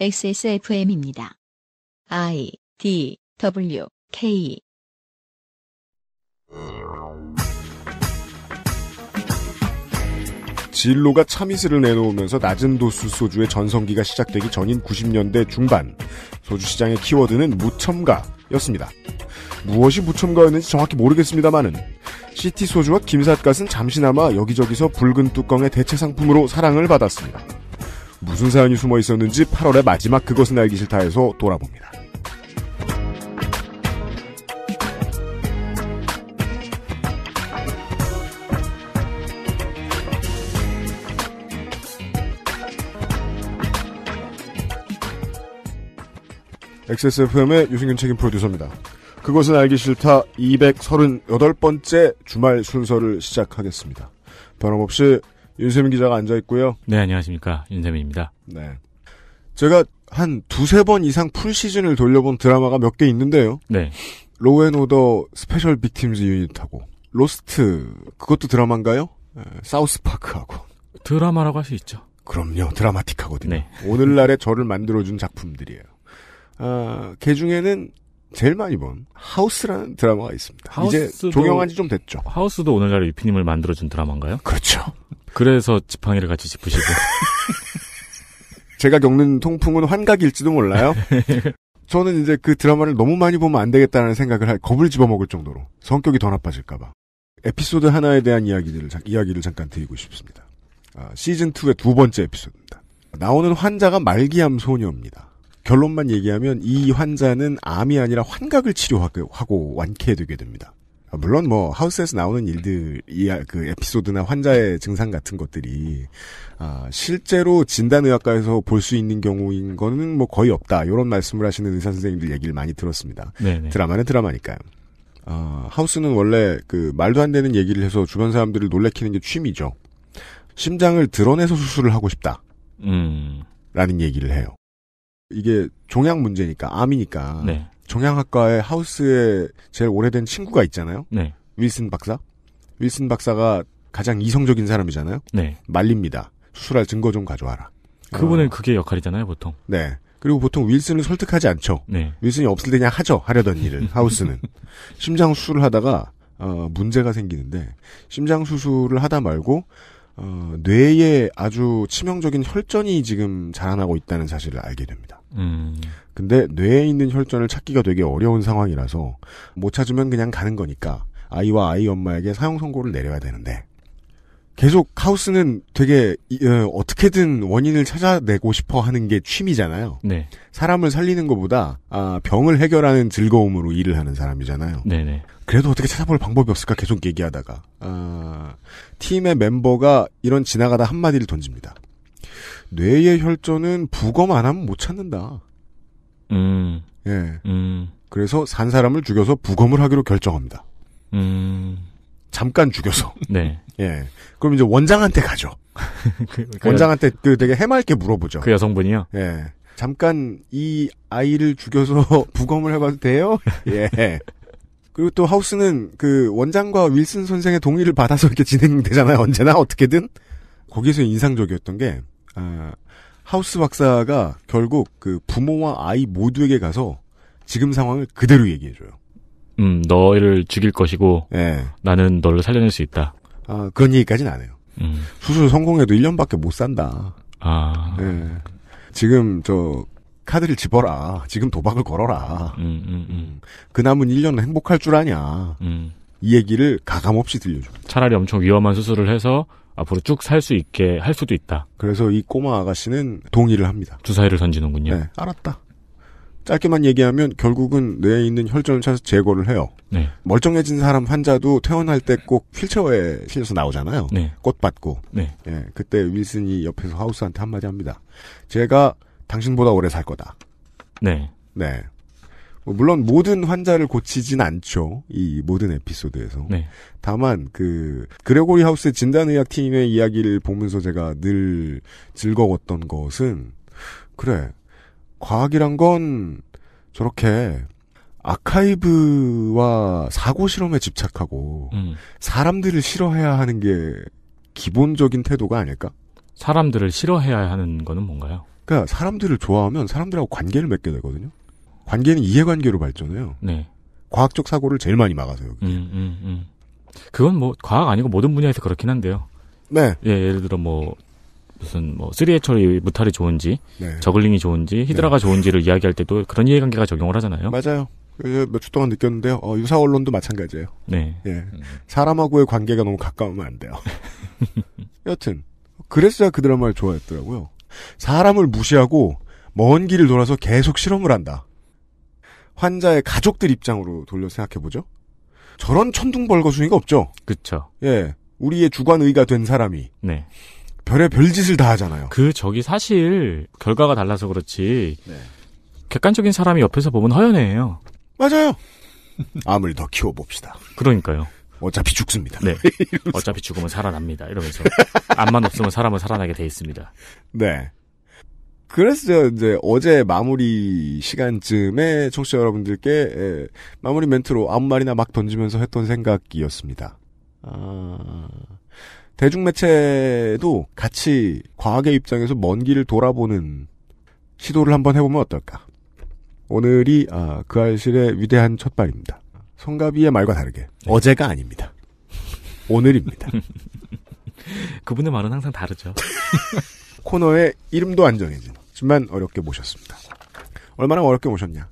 XSFM입니다. I D W K 진로가 차미스를 내놓으면서 낮은 도수 소주의 전성기가 시작되기 전인 90년대 중반 소주 시장의 키워드는 무첨가였습니다. 무엇이 무첨가였는지 정확히 모르겠습니다만은 시티 소주와 김삿갓은 잠시나마 여기저기서 붉은 뚜껑의 대체 상품으로 사랑을 받았습니다. 무슨 사연이 숨어 있었는지 8월의 마지막 그것은 알기 싫다에서 돌아봅니다. XSFM의 유승균 책임 프로듀서입니다. 그것은 알기 싫다 238번째 주말 순서를 시작하겠습니다. 변함없이 윤세민 기자가 앉아 있고요. 네, 안녕하십니까. 윤세민입니다. 네. 제가 한 두세 번 이상 풀 시즌을 돌려본 드라마가 몇 개 있는데요. 네. 로우앤오더 스페셜 빅팀즈 유닛하고 로스트 그것도 드라마인가요? 사우스 파크하고 드라마라고 할 수 있죠. 그럼요, 드라마틱하거든요. 네. 오늘날의 저를 만들어준 작품들이에요. 아, 그 중에는 제일 많이 본 하우스라는 드라마가 있습니다. 하우스도, 이제 종영한 지 좀 됐죠. 하우스도 오늘날의 유피님을 만들어준 드라마인가요? 그렇죠. 그래서 지팡이를 같이 짚으시고. 제가 겪는 통풍은 환각일지도 몰라요. 저는 이제 그 드라마를 너무 많이 보면 안 되겠다는 생각을 할 겁을 집어먹을 정도로 성격이 더 나빠질까봐 에피소드 하나에 대한 이야기들을 이야기를 잠깐 드리고 싶습니다. 아, 시즌 2의 두 번째 에피소드입니다. 나오는 환자가 말기암 소녀입니다. 결론만 얘기하면 이 환자는 암이 아니라 환각을 치료하고 완쾌되게 됩니다. 아, 물론 뭐 하우스에서 나오는 일들 이그 에피소드나 환자의 증상 같은 것들이 아, 실제로 진단의학과에서 볼 수 있는 경우인 거는 뭐 거의 없다 이런 말씀을 하시는 의사 선생님들 얘기를 많이 들었습니다. 네네. 네. 드라마는 드라마니까요. 아, 하우스는 원래 그 말도 안 되는 얘기를 해서 주변 사람들을 놀래키는 게 취미죠. 심장을 드러내서 수술을 하고 싶다. 음. 라는 얘기를 해요. 이게 종양 문제니까 암이니까 네. 정형학과의 하우스에 제일 오래된 친구가 있잖아요. 네. 윌슨 박사. 윌슨 박사가 가장 이성적인 사람이잖아요. 네. 말립니다. 수술할 증거 좀 가져와라. 그분은 어. 그게 역할이잖아요, 보통. 네. 그리고 보통 윌슨을 설득하지 않죠. 네. 윌슨이 없을 때 그냥 하죠. 하려던 일을. 하우스는. 심장 수술을 하다가 어, 문제가 생기는데 심장 수술을 하다 말고 어, 뇌에 아주 치명적인 혈전이 지금 자라나고 있다는 사실을 알게 됩니다. 음. 근데 뇌에 있는 혈전을 찾기가 되게 어려운 상황이라서 못 찾으면 그냥 가는 거니까 아이와 아이 엄마에게 사용 선고를 내려야 되는데 계속 하우스는 되게 어, 어떻게든 원인을 찾아내고 싶어 하는 게 취미잖아요. 네. 사람을 살리는 것보다 아, 병을 해결하는 즐거움으로 일을 하는 사람이잖아요. 네네. 네. 그래도 어떻게 찾아볼 방법이 없을까 계속 얘기하다가 아, 팀의 멤버가 이런 지나가다 한마디를 던집니다. 뇌의 혈전은 부검 안 하면 못 찾는다. 음. 예. 음. 그래서 산 사람을 죽여서 부검을 하기로 결정합니다. 음. 잠깐 죽여서. 네. 예. 그럼 이제 원장한테 가죠. 그, 그, 원장한테 그 되게 해맑게 물어보죠. 그 여성분이요? 예. 잠깐 이 아이를 죽여서 부검을 해봐도 돼요? 예. 그리고 또 하우스는 그 원장과 윌슨 선생의 동의를 받아서 이렇게 진행되잖아요. 언제나 어떻게든. 거기서 인상적이었던 게, 아, 하우스 박사가 결국 그 부모와 아이 모두에게 가서 지금 상황을 그대로 얘기해줘요. 음, 너를 죽일 것이고, 예. 나는 너를 살려낼 수 있다. 아, 그런 얘기까지는 안 해요. 음. 수술 성공해도 1년밖에 못 산다. 아. 예. 지금 저, 카드를 집어라. 지금 도박을 걸어라. 음, 음, 음. 음. 그 남은 1년은 행복할 줄 아냐. 음. 이 얘기를 가감없이 들려줘. 차라리 엄청 위험한 수술을 해서 앞으로 쭉 살 수 있게 할 수도 있다. 그래서 이 꼬마 아가씨는 동의를 합니다. 주사위를 던지는군요. 네, 알았다. 짧게만 얘기하면 결국은 뇌에 있는 혈전을 찾아서 제거를 해요. 네. 멀쩡해진 사람 환자도 퇴원할 때 꼭 휠체어에 실려서 나오잖아요. 네. 꽃 받고. 네. 예, 그때 윌슨이 옆에서 하우스한테 한마디 합니다. 제가 당신보다 오래 살 거다. 네. 네. 뭐 물론 모든 환자를 고치진 않죠. 이 모든 에피소드에서. 네. 다만 그 그레고리 하우스 의 진단의학 팀의 이야기를 보면서 제가 늘 즐거웠던 것은 그래 과학이란 건 저렇게 아카이브와 사고 실험에 집착하고 음. 사람들을 싫어해야 하는 게 기본적인 태도가 아닐까? 사람들을 싫어해야 하는 거는 뭔가요? 그러니까 사람들을 좋아하면 사람들하고 관계를 맺게 되거든요. 관계는 이해관계로 발전해요. 네. 과학적 사고를 제일 많이 막아서요. 음, 음, 음. 그건 뭐 과학 아니고 모든 분야에서 그렇긴 한데요. 네. 예, 예를 들어 뭐 무슨 뭐 쓰리 해철이 무탈이 좋은지 네. 저글링이 좋은지 히드라가 네. 좋은지를 이야기할 때도 그런 이해관계가 적용을 하잖아요. 맞아요. 그 몇주 동안 느꼈는데요. 어, 유사 언론도 마찬가지예요. 네. 예. 음. 사람하고의 관계가 너무 가까우면 안 돼요. 여튼 그래서 그 드라마를 좋아했더라고요. 사람을 무시하고 먼 길을 돌아서 계속 실험을 한다. 환자의 가족들 입장으로 돌려 생각해 보죠. 저런 천둥벌거숭이가 없죠. 그렇죠. 예, 우리의 주관의가 된 사람이 네. 별의 별짓을 다 하잖아요. 그 저기 사실 결과가 달라서 그렇지 네. 객관적인 사람이 옆에서 보면 허연해요. 맞아요. 암을 더 키워봅시다. 그러니까요. 어차피 죽습니다. 네. 어차피 죽으면 살아납니다. 이러면서 암만 없으면 사람은 살아나게 돼 있습니다. 네. 그래서 제 이제 어제 마무리 시간쯤에 청취자 여러분들께 예, 마무리 멘트로 아무 말이나 막 던지면서 했던 생각이었습니다. 아... 대중매체도 같이 과학의 입장에서 먼 길을 돌아보는 시도를 한번 해보면 어떨까. 오늘이 아, 그 알실의 위대한 첫발입니다. 성가비의 말과 다르게 네. 어제가 아닙니다. 오늘입니다. 그분의 말은 항상 다르죠. 코너의 이름도 안 정해진 하지만 어렵게 모셨습니다. 얼마나 어렵게 모셨냐?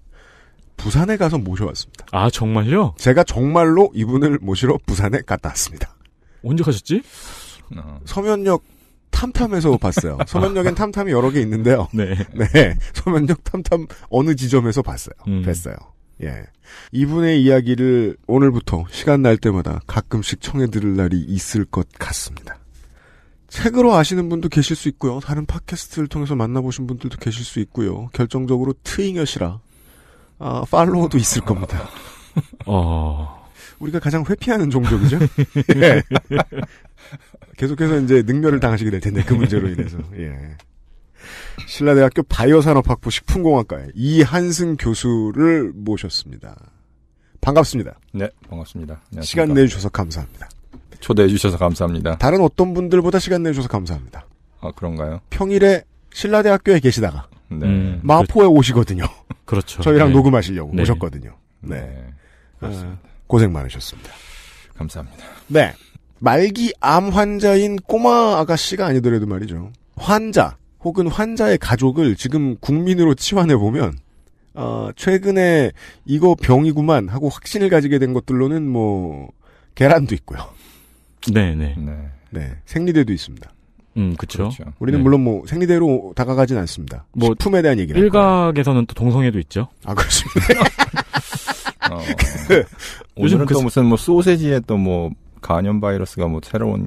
부산에 가서 모셔왔습니다. 아 정말요? 제가 정말로 이분을 모시러 부산에 갔다 왔습니다. 언제 가셨지? 어. 서면역 탐탐에서 봤어요. 서면역엔 탐탐이 여러 개 있는데요. 네. 네. 서면역 탐탐 어느 지점에서 봤어요. 음. 뵀어요. 예. 이분의 이야기를 오늘부터 시간 날 때마다 가끔씩 청해 들을 날이 있을 것 같습니다. 책으로 아시는 분도 계실 수 있고요. 다른 팟캐스트를 통해서 만나보신 분들도 계실 수 있고요. 결정적으로 트잉여이라 아, 팔로워도 있을 겁니다. 어... 우리가 가장 회피하는 종족이죠. 예. 계속해서 이제 능멸을 당하시게 될 텐데 그 문제로 인해서. 예. 신라대학교 바이오산업학부 식품공학과의 이한승 교수를 모셨습니다. 반갑습니다. 네, 반갑습니다. 안녕하십니까. 시간 내주셔서 감사합니다. 초대해 주셔서 감사합니다. 다른 어떤 분들보다 시간 내주셔서 감사합니다. 아 그런가요? 평일에 신라대학교에 계시다가 네. 음, 마포에 오시거든요. 그렇죠. 저희랑 네. 녹음하시려고 네. 오셨거든요. 네. 네 아, 고생 많으셨습니다. 감사합니다. 네. 말기 암 환자인 꼬마 아가씨가 아니더라도 말이죠. 환자 혹은 환자의 가족을 지금 국민으로 치환해 보면 어, 최근에 이거 병이구만 하고 확신을 가지게 된 것들로는 뭐 계란도 있고요. 네네. 네. 네. 생리대도 있습니다. 음, 그쵸 그렇죠. 우리는 네. 물론 뭐 생리대로 다가가진 않습니다. 뭐품에 대한 얘기를 일각에서는 또 동성애도 있죠. 아 그렇습니다. 어, 요즘 그, 또 무슨 뭐 소세지에 또 뭐 간염 바이러스가 뭐 새로운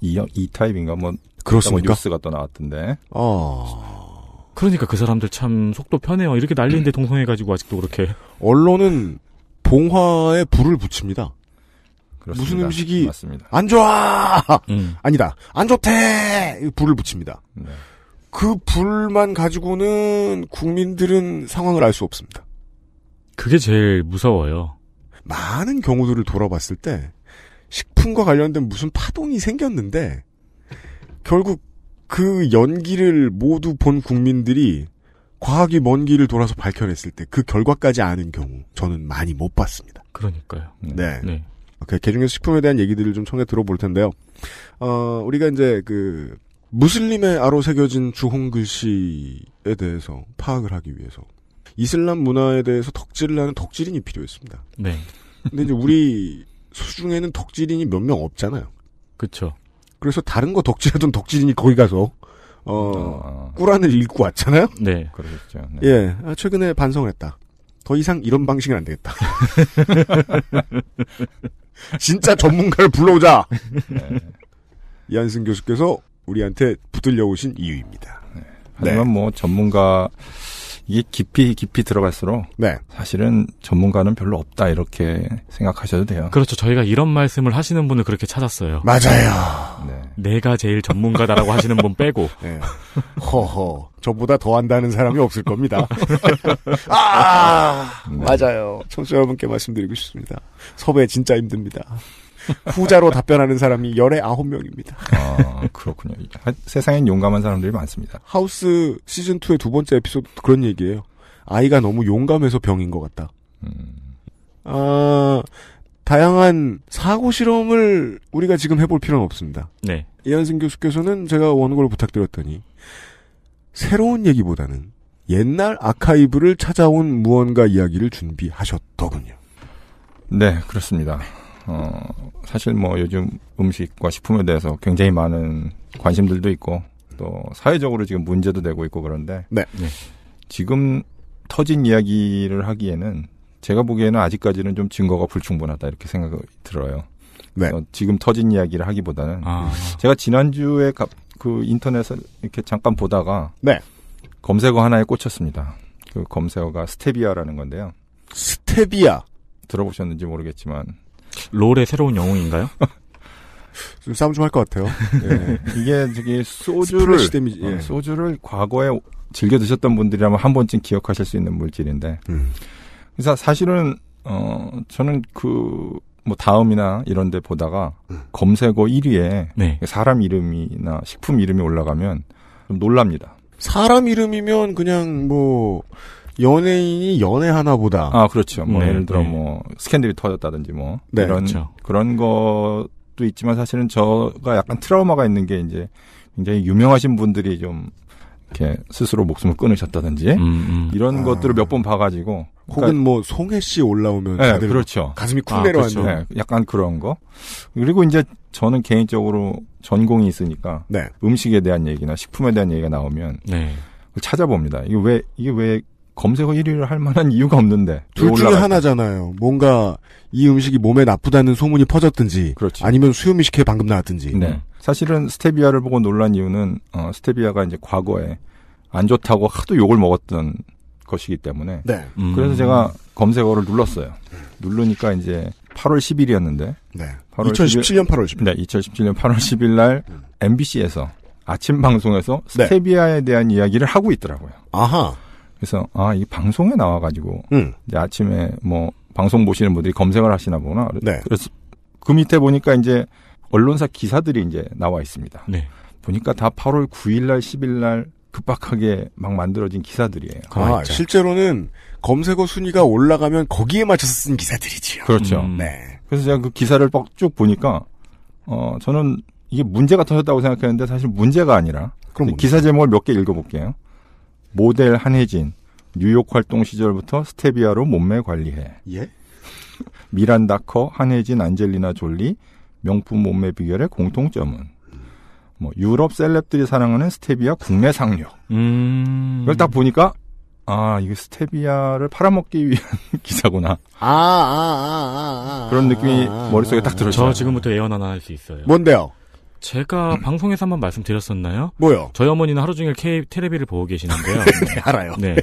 이, 이 타입인가 뭐 그렇습니까? 뭐 뉴스가 또 나왔던데. 어. 그러니까 그 사람들 참 속도 편해요. 이렇게 난리인데 동성애 가지고 아직도 그렇게. 언론은 봉화에 불을 붙입니다. 그렇습니다. 무슨 음식이 맞습니다. 안 좋아 음. 아니다 안 좋대 불을 붙입니다. 네. 그 불만 가지고는 국민들은 상황을 알 수 없습니다. 그게 제일 무서워요. 많은 경우들을 돌아봤을 때 식품과 관련된 무슨 파동이 생겼는데 결국 그 연기를 모두 본 국민들이 과학이 먼 길을 돌아서 밝혀냈을 때 그 결과까지 아는 경우 저는 많이 못 봤습니다. 그러니까요. 네. 네. 그 개중에서 식품에 대한 얘기들을 좀 청해 들어볼 텐데요. 어, 우리가 이제 그 무슬림의 아로 새겨진 주홍 글씨에 대해서 파악을 하기 위해서 이슬람 문화에 대해서 덕질을 하는 덕질인이 필요했습니다. 네. 근데 이제 우리 수중에는 덕질인이 몇 명 없잖아요. 그렇죠. 그래서 다른 거 덕질하던 덕질인이 거기 가서 어, 어. 꾸란을 읽고 왔잖아요. 네, 그러겠죠. 네. 예, 아, 최근에 반성을 했다. 더 이상 이런 방식은 안 되겠다. 진짜 전문가를 불러오자. 네. 네. 이한승 교수께서 우리한테 붙들려 오신 이유입니다. 네. 하지만 네. 뭐 전문가 이게 깊이 깊이 들어갈수록 네. 사실은 전문가는 별로 없다 이렇게 생각하셔도 돼요. 그렇죠. 저희가 이런 말씀을 하시는 분을 그렇게 찾았어요. 맞아요. 네. 내가 제일 전문가다라고 하시는 분 빼고. 네. 허허. 저보다 더 한다는 사람이 없을 겁니다. 아! 네. 맞아요. 청취자 여러분께 말씀드리고 싶습니다. 섭외 진짜 힘듭니다. 후자로 답변하는 사람이 열에 아홉 명입니다. 아 그렇군요. 세상엔 용감한 사람들이 많습니다. 하우스 시즌 2의 두 번째 에피소드 그런 얘기예요. 아이가 너무 용감해서 병인 것 같다. 음. 아 다양한 사고 실험을 우리가 지금 해볼 필요는 없습니다. 네. 이현승 교수께서는 제가 원고를 부탁드렸더니 새로운 얘기보다는 옛날 아카이브를 찾아온 무언가 이야기를 준비하셨더군요. 네, 그렇습니다. 어, 사실 뭐 요즘 음식과 식품에 대해서 굉장히 많은 관심들도 있고 또 사회적으로 지금 문제도 되고 있고 그런데 네. 네. 지금 터진 이야기를 하기에는 제가 보기에는 아직까지는 좀 증거가 불충분하다 이렇게 생각이 들어요. 네. 어, 지금 터진 이야기를 하기보다는 아. 제가 지난주에 가, 그 인터넷을 이렇게 잠깐 보다가 네. 검색어 하나에 꽂혔습니다. 그 검색어가 스테비아라는 건데요. 스테비아 들어보셨는지 모르겠지만 롤의 새로운 영웅인가요? 좀 싸움 좀 할 것 같아요. 네. 네. 이게 저기 소주를 어, 예. 소주를 과거에 즐겨 드셨던 분들이라면 한 번쯤 기억하실 수 있는 물질인데. 음. 그래서 사실은 어 저는 그 뭐 다음이나 이런 데 보다가 음. 검색어 1위에 네. 사람 이름이나 식품 이름이 올라가면 좀 놀랍니다. 사람 이름이면 그냥 뭐 연예인이 연애하나 보다. 아, 그렇죠. 뭐 네, 예를 들어 네. 뭐 스캔들이 터졌다든지 뭐 네, 이런 그렇죠. 그런 것도 있지만 사실은 저가 약간 트라우마가 있는 게 이제 굉장히 유명하신 분들이 좀 이렇게 스스로 목숨을 끊으셨다든지 음, 음. 이런 아. 것들을 몇 번 봐가지고 혹은 그러니까, 뭐 송혜 씨 올라오면 네, 그렇죠. 가슴이 쿵 아, 내려앉는 그렇죠. 네, 약간 그런 거 그리고 이제 저는 개인적으로 전공이 있으니까 네. 음식에 대한 얘기나 식품에 대한 얘기가 나오면 네. 찾아봅니다 이게 왜 이게 왜 검색어 1위를 할 만한 이유가 없는데. 둘 중에 하나잖아요. 뭔가 이 음식이 몸에 나쁘다는 소문이 퍼졌든지 그렇지. 아니면 수요미식회 방금 나왔든지. 네. 사실은 스테비아를 보고 놀란 이유는 어, 스테비아가 이제 과거에 안 좋다고 하도 욕을 먹었던 것이기 때문에. 네. 음. 그래서 제가 검색어를 눌렀어요. 누르니까 이제 8월 10일이었는데. 네. 8월 2017년 8월 10일. 네, 2017년 8월 10일 날 음. MBC에서 아침 방송에서 네. 스테비아에 대한 이야기를 하고 있더라고요. 아하. 그래서 아 이 방송에 나와가지고 음. 이제 아침에 뭐 방송 보시는 분들이 검색을 하시나 보나. 네. 그래서 그 밑에 보니까 이제 언론사 기사들이 이제 나와 있습니다. 네. 보니까 다 8월 9일날, 10일날 급박하게 막 만들어진 기사들이에요. 아, 아 실제로는 검색어 순위가 올라가면 거기에 맞춰서 쓴 기사들이지요. 그렇죠. 음. 네. 그래서 제가 그 기사를 쭉 보니까 어 저는 이게 문제가 터졌다고 생각했는데 사실 문제가 아니라 기사 제목을 몇 개 읽어볼게요. 모델 한혜진, 뉴욕 활동 시절부터 스테비아로 몸매 관리해. 예? 미란 다커, 한혜진, 안젤리나 졸리, 명품 몸매 비결의 공통점은 뭐 유럽 셀럽들이 사랑하는 스테비아 국내 상류 음. 이걸 딱 보니까 아이거 스테비아를 팔아먹기 위한 기사구나. 아, 아, 아, 아, 아 아, 아, 아, 그런 느낌이 아, 아, 머릿속에 아. 딱 들어요. 저 지금부터 예언 하나 할 수 있어요. 뭔데요? 제가 음. 방송에서 한번 말씀드렸었나요? 뭐요? 저희 어머니는 하루 종일 케이, 테레비를 보고 계시는데요. 네, 알아요. 네.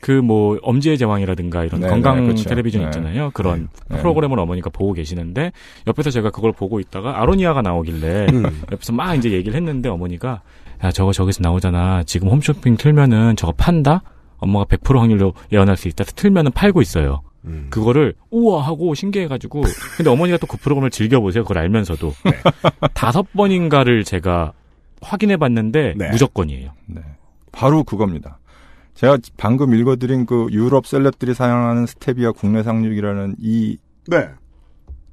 그 뭐 엄지의 제왕이라든가 이런 네, 건강 네, 그렇죠. 텔레비전 네. 있잖아요. 그런 네, 네. 프로그램을 어머니가 보고 계시는데 옆에서 제가 그걸 보고 있다가 아로니아가 나오길래 음. 옆에서 막 이제 얘기를 했는데 어머니가 야 저거 저기서 나오잖아. 지금 홈쇼핑 틀면은 저거 판다. 엄마가 100% 확률로 예언할 수 있다. 틀면은 팔고 있어요. 음. 그거를 우와 하고 신기해가지고 근데 어머니가 또 그 프로그램을 즐겨보세요. 그걸 알면서도 네. 다섯 번인가를 제가 확인해봤는데 네. 무조건이에요. 네. 바로 그겁니다. 제가 방금 읽어드린 그 유럽 셀럽들이 사용하는 스테비아 국내 상륙이라는 이 네.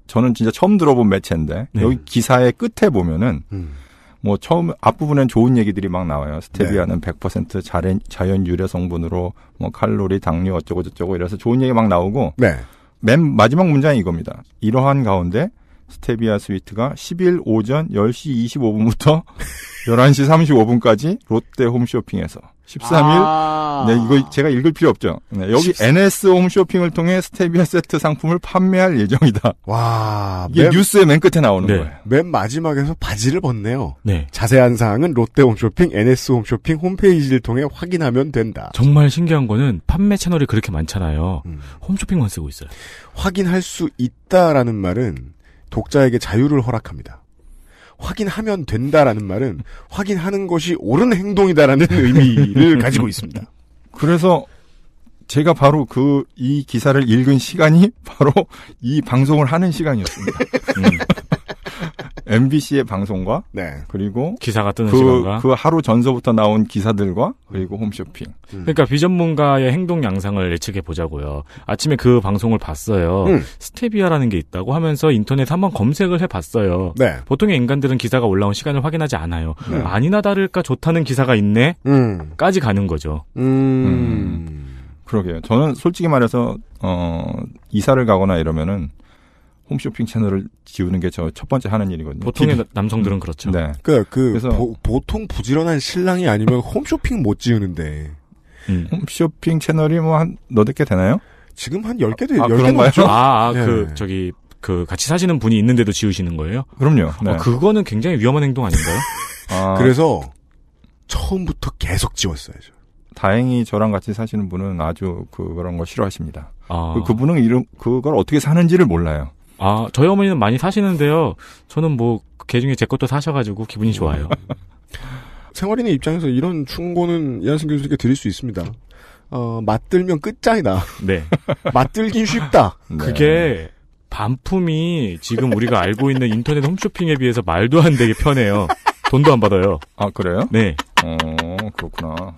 저는 진짜 처음 들어본 매체인데 네. 여기 기사의 끝에 보면은 음. 뭐 처음 앞부분엔 좋은 얘기들이 막 나와요. 스테비아는 네. 100% 자연, 자연 유래 성분으로 뭐 칼로리, 당류 어쩌고 저쩌고 이래서 좋은 얘기 막 나오고 네. 맨 마지막 문장이 이겁니다. 이러한 가운데 스테비아 스위트가 10일 오전 10시 25분부터 11시 35분까지 롯데 홈쇼핑에서 13일. 아~ 네, 이거 제가 읽을 필요 없죠. 네, 여기 14... NS 홈쇼핑을 통해 스테비아 세트 상품을 판매할 예정이다. 와, 이게 맨... 뉴스의 맨 끝에 나오는 네. 거예요. 맨 마지막에서 바지를 벗네요. 네. 자세한 사항은 롯데 홈쇼핑, NS 홈쇼핑 홈페이지를 통해 확인하면 된다. 정말 신기한 거는 판매 채널이 그렇게 많잖아요. 음. 홈쇼핑만 쓰고 있어요. 확인할 수 있다라는 말은 독자에게 자유를 허락합니다. 확인하면 된다라는 말은 확인하는 것이 옳은 행동이다라는 의미를 가지고 있습니다. 그래서 제가 바로 그 이 기사를 읽은 시간이 바로 이 방송을 하는 시간이었습니다. 음. MBC의 방송과 네. 그리고 기사가 뜨는 그, 시간과 그 하루 전서부터 나온 기사들과 그리고 홈쇼핑. 음. 그러니까 비전문가의 행동 양상을 예측해 보자고요. 아침에 그 방송을 봤어요. 음. 스테비아라는 게 있다고 하면서 인터넷 한번 검색을 해 봤어요. 네. 보통의 인간들은 기사가 올라온 시간을 확인하지 않아요. 네. 아니나 다를까 좋다는 기사가 있네. 음. 까지 가는 거죠. 음. 음. 그러게요. 저는 솔직히 말해서 어 이사를 가거나 이러면은 홈쇼핑 채널을 지우는 게 저 첫 번째 하는 일이거든요. 보통의 TV. 남성들은 그렇죠. 네. 그러니까 그 그래서 보, 보통 부지런한 신랑이 아니면 홈쇼핑 못 지우는데. 음. 홈쇼핑 채널이 뭐 한 너댓 개 되나요? 지금 한 10개 되, 아, 10개 넘죠. 아, 아 그 네. 그 저기 그 같이 사시는 분이 있는데도 지우시는 거예요? 그럼요. 아, 네. 아, 그거는 굉장히 위험한 행동 아닌가요? 아, 그래서 처음부터 계속 지웠어야죠. 다행히 저랑 같이 사시는 분은 아주 그런 거 싫어하십니다. 아. 그, 분은 이름 그걸 어떻게 사는지를 몰라요. 아, 저희 어머니는 많이 사시는데요. 저는 뭐, 개 중에 제 것도 사셔가지고 기분이 음. 좋아요. 생활인의 입장에서 이런 충고는 이한승 교수님께 드릴 수 있습니다. 어, 맞들면 끝장이다. 네. 맞들긴 쉽다. 네. 그게 반품이 지금 우리가 알고 있는 인터넷 홈쇼핑에 비해서 말도 안 되게 편해요. 돈도 안 받아요. 아, 그래요? 네. 어, 그렇구나.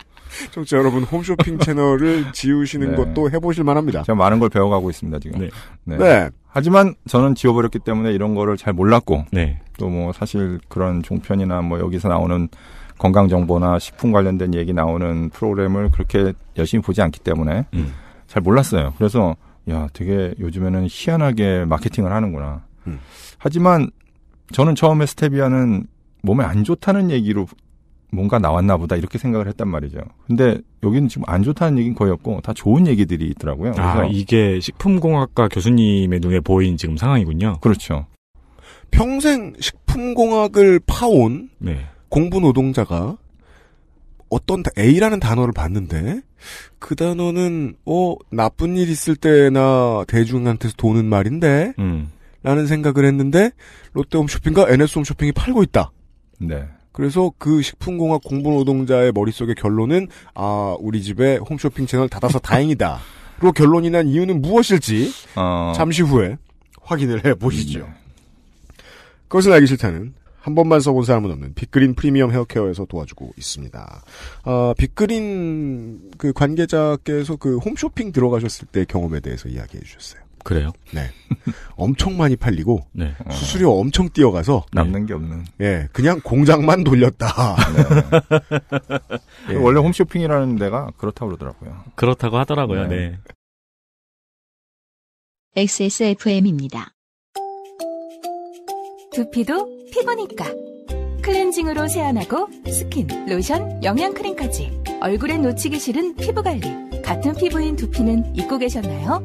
청취자 여러분 홈쇼핑 채널을 지우시는 네. 것도 해보실 만합니다. 제가 많은 걸 배워가고 있습니다 지금. 네. 네. 네. 하지만 저는 지워버렸기 때문에 이런 거를 잘 몰랐고 네. 또 뭐 사실 그런 종편이나 뭐 여기서 나오는 건강 정보나 식품 관련된 얘기 나오는 프로그램을 그렇게 열심히 보지 않기 때문에 음. 잘 몰랐어요. 그래서 야 되게 요즘에는 희한하게 마케팅을 하는구나. 음. 하지만 저는 처음에 스테비아는 몸에 안 좋다는 얘기로 뭔가 나왔나 보다 이렇게 생각을 했단 말이죠. 근데 여기는 지금 안 좋다는 얘기는 거의 없고 다 좋은 얘기들이 있더라고요. 아, 이게 식품공학과 교수님의 눈에 보인 지금 상황이군요. 그렇죠. 평생 식품공학을 파온 네. 공부 노동자가 어떤 A라는 단어를 봤는데 그 단어는 어 나쁜 일 있을 때나 대중한테서 도는 말인데 음. 라는 생각을 했는데 롯데홈쇼핑과 NS홈쇼핑이 팔고 있다. 네. 그래서 그 식품공학 공부 노동자의 머릿속의 결론은 아 우리 집에 홈쇼핑 채널 닫아서 다행이다. 로 결론이 난 이유는 무엇일지 어... 잠시 후에 확인을 해보시죠. 음, 네. 그것을 알기 싫다는 한 번만 써본 사람은 없는 빅그린 프리미엄 헤어케어에서 도와주고 있습니다. 아, 빅그린 그 관계자께서 그 홈쇼핑 들어가셨을 때 경험에 대해서 이야기해 주셨어요. 그래요? 네. 엄청 많이 팔리고 네. 수수료 엄청 뛰어가서 남는 게 없는. 예, 그냥 공장만 돌렸다. 네. 네. 예. 원래 홈쇼핑이라는 데가 그렇다고 그러더라고요. 그렇다고 하더라고요. 네. XSFM입니다. 네. 두피도 피부니까 클렌징으로 세안하고 스킨, 로션, 영양 크림까지 얼굴에 놓치기 싫은 피부 관리. 같은 피부인 두피는 잊고 계셨나요?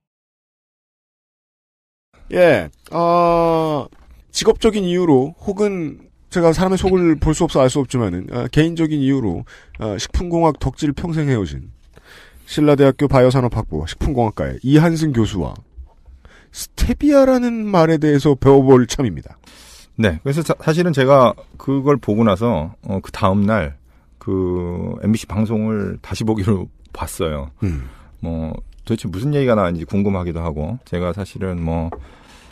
예, 어, 직업적인 이유로 혹은 제가 사람의 속을 볼 수 없어 알 수 없지만은 어, 개인적인 이유로 어, 식품공학 덕질 평생 해오신 신라대학교 바이오산업학부 식품공학과의 이한승 교수와 스테비아라는 말에 대해서 배워볼 참입니다. 네, 그래서 사, 실은 제가 그걸 보고 나서 어, 그 다음 날 그 MBC 방송을 다시 보기로 봤어요. 음. 뭐 도대체 무슨 얘기가 나왔는지 궁금하기도 하고 제가 사실은 뭐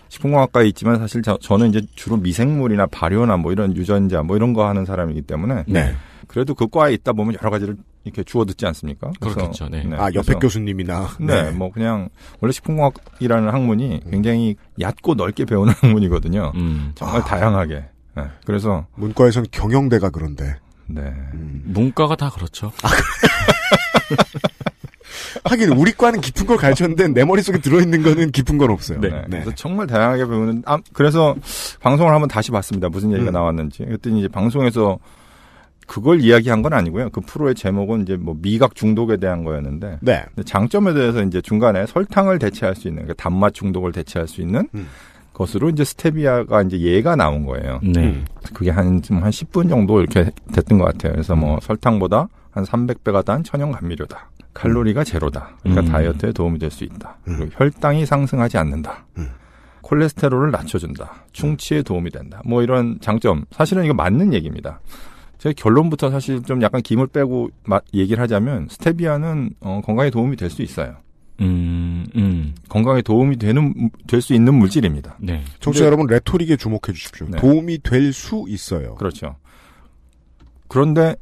식품공학과에 있지만 사실 저, 는 이제 주로 미생물이나 발효나 뭐 이런 유전자 뭐 이런 거 하는 사람이기 때문에 네. 그래도 그 과에 있다 보면 여러 가지를 이렇게 주워 듣지 않습니까? 그렇겠죠. 네. 네. 아 옆에 그래서, 교수님이나 네. 네. 뭐 그냥 원래 식품공학이라는 학문이 굉장히 얕고 넓게 배우는 학문이거든요. 음. 정말 아. 다양하게. 네. 그래서 문과에서는 경영대가 그런데. 네. 음. 문과가 다 그렇죠. 하긴 우리과는 깊은 걸 가르쳤는데 내 머릿속에 들어있는 거는 깊은 건 없어요. 네. 네. 그래서 정말 다양하게 배우는 아, 그래서 방송을 한번 다시 봤습니다. 무슨 얘기가 음. 나왔는지. 그랬더니 이제 방송에서 그걸 이야기한 건 아니고요. 그 프로의 제목은 이제 뭐 미각 중독에 대한 거였는데 네. 장점에 대해서 이제 중간에 설탕을 대체할 수 있는 그러니까 단맛 중독을 대체할 수 있는 음. 것으로 이제 스테비아가 이제 예가 나온 거예요. 네. 음. 그게 한한 한 10분 정도 이렇게 됐던 것 같아요. 그래서 뭐 음. 설탕보다 한 300배가 단 천연 감미료다. 칼로리가 제로다. 그러니까 음. 다이어트에 도움이 될 수 있다. 음. 그리고 혈당이 상승하지 않는다. 음. 콜레스테롤을 낮춰준다. 충치에 도움이 된다. 뭐 이런 장점. 사실은 이거 맞는 얘기입니다. 제 결론부터 사실 좀 약간 김을 빼고 마, 얘기를 하자면 스테비아는 어, 건강에 도움이 될 수 있어요. 음, 음. 건강에 도움이 되는 될 수 있는 물질입니다. 네. 청취자 여러분 레토릭에 주목해 주십시오. 네. 도움이 될 수 있어요. 그렇죠. 그런데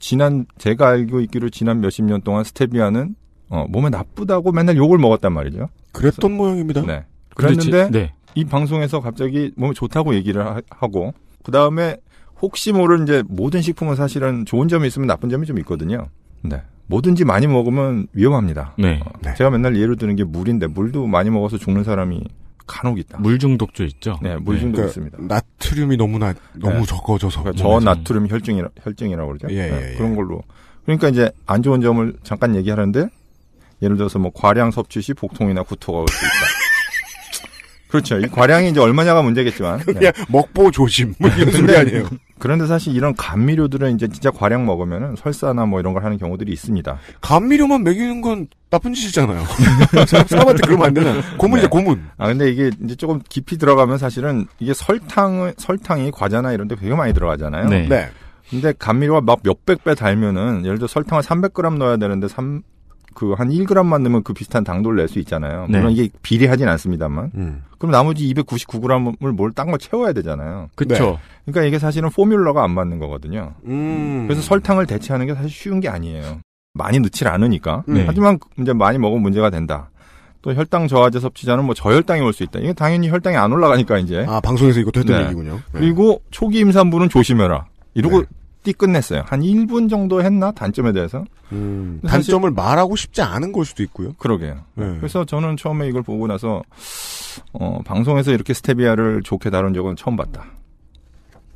지난 제가 알고 있기로 지난 몇십 년 동안 스테비아는 어, 몸에 나쁘다고 맨날 욕을 먹었단 말이죠. 그랬던 그래서, 모양입니다. 네. 그랬는데 네. 이 방송에서 갑자기 몸에 좋다고 얘기를 하, 고그 다음에 혹시 모를 이제 모든 식품은 사실은 좋은 점이 있으면 나쁜 점이 좀 있거든요. 네. 뭐든지 많이 먹으면 위험합니다. 네. 어, 네. 제가 맨날 예를 드는 게 물인데 물도 많이 먹어서 죽는 사람이 간혹 있다. 물 중독도 있죠. 네, 물 중독 네. 그러니까 있습니다. 그러니까 나트륨이 너무 나, 너무 네. 적어져서 그러니까 저 나트륨 혈증이 혈증이라고 그러죠. 예, 예, 네, 예, 그런 걸로. 그러니까 이제 안 좋은 점을 잠깐 얘기하는데 예를 들어서 뭐 과량 섭취 시 복통이나 구토가 올 수 있다. 그렇죠. 이 과량이 이제 얼마냐가 문제겠지만. 그냥 네. 먹보 조심. 뭐 이런 소리 아니에요. 그런데 사실 이런 감미료들은 이제 진짜 과량 먹으면 설사나 뭐 이런 걸 하는 경우들이 있습니다. 감미료만 먹이는 건 나쁜 짓이잖아요. 사람한테 그러면 안 되나? 고문이죠, 네. 고문. 아, 근데 이게 이제 조금 깊이 들어가면 사실은 이게 설탕, 설탕이 과자나 이런 데 되게 많이 들어가잖아요. 네. 네. 근데 감미료가 막 몇백 배 달면은 예를 들어 설탕을 300g 넣어야 되는데 3, 그한 1g만 넣으면 그 비슷한 당도를 낼 수 있잖아요. 물론 네. 이게 비례하진 않습니다만. 음. 그럼 나머지 299g을 뭘 딴 거 채워야 되잖아요. 그렇죠. 네. 그러니까 이게 사실은 포뮬러가 안 맞는 거거든요. 음. 그래서 설탕을 대체하는 게 사실 쉬운 게 아니에요. 많이 넣질 않으니까. 음. 네. 하지만 이제 많이 먹으면 문제가 된다. 또 혈당 저하제 섭취자는 뭐 저혈당이 올 수 있다. 이게 당연히 혈당이 안 올라가니까 이제. 아 방송에서 이것도 했던 네. 얘기군요. 네. 그리고 초기 임산부는 조심해라. 이러고 네. 띠 끝냈어요. 한 1분 정도 했나 단점에 대해서. 음, 단점을 말하고 싶지 않은 걸 수도 있고요. 그러게요. 네. 그래서 저는 처음에 이걸 보고 나서 어, 방송에서 이렇게 스테비아를 좋게 다룬 적은 처음 봤다.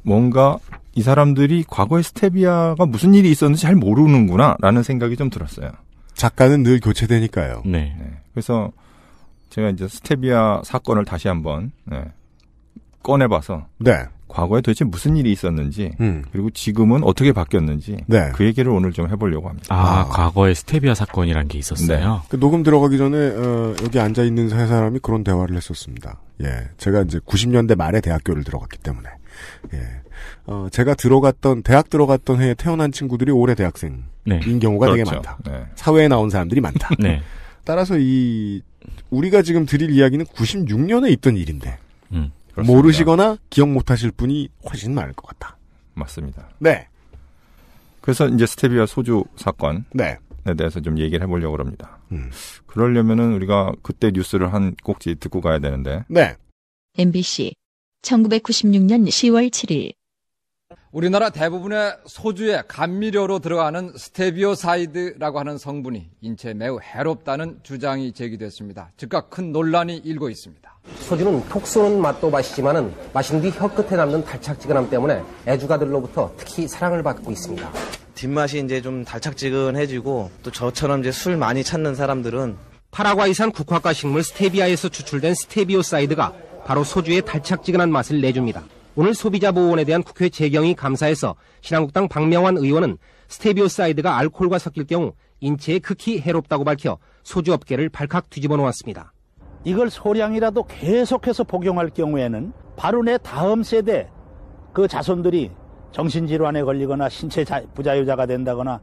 뭔가 이 사람들이 과거에 스테비아가 무슨 일이 있었는지 잘 모르는구나라는 생각이 좀 들었어요. 작가는 늘 교체되니까요. 네. 네. 그래서 제가 이제 스테비아 사건을 다시 한번 네. 꺼내봐서 네. 과거에 도대체 무슨 일이 있었는지 음. 그리고 지금은 어떻게 바뀌었는지 네. 그 얘기를 오늘 좀 해보려고 합니다. 아, 아. 과거에 스테비아 사건이란 게 있었어요. 네. 그 녹음 들어가기 전에 어, 여기 앉아 있는 세 사람이 그런 대화를 했었습니다. 예, 제가 이제 90년대 말에 대학교를 들어갔기 때문에 예, 어, 제가 들어갔던 대학 들어갔던 해에 태어난 친구들이 올해 대학생인 네. 경우가 그렇죠. 되게 많다. 네. 사회에 나온 사람들이 많다. 네. 따라서 이 우리가 지금 드릴 이야기는 96년에 있던 일인데. 음. 그렇습니다. 모르시거나 기억 못하실 분이 훨씬 많을 것 같다. 맞습니다. 네. 그래서 이제 스테비와 소주 사건에 네. 대해서 좀 얘기를 해보려고 합니다. 음. 그러려면은 우리가 그때 뉴스를 한 꼭지 듣고 가야 되는데. 네. MBC 1996년 10월 7일 우리나라 대부분의 소주에 감미료로 들어가는 스테비오사이드라고 하는 성분이 인체에 매우 해롭다는 주장이 제기됐습니다. 즉각 큰 논란이 일고 있습니다. 소주는 톡 쏘는 맛도 맛이지만은 마신 뒤 혀끝에 남는 달착지근함 때문에 애주가들로부터 특히 사랑을 받고 있습니다. 뒷맛이 이제 좀 달착지근해지고 또 저처럼 이제 술 많이 찾는 사람들은 파라과이산 국화과 식물 스테비아에서 추출된 스테비오사이드가 바로 소주의 달착지근한 맛을 내줍니다. 오늘 소비자 보호원에 대한 국회 재경위 감사에서 신한국당 박명환 의원은 스테비오사이드가 알코올과 섞일 경우 인체에 극히 해롭다고 밝혀 소주업계를 발칵 뒤집어 놓았습니다. 이걸 소량이라도 계속해서 복용할 경우에는 바로 내 다음 세대 그 자손들이 정신질환에 걸리거나 신체 부자유자가 된다거나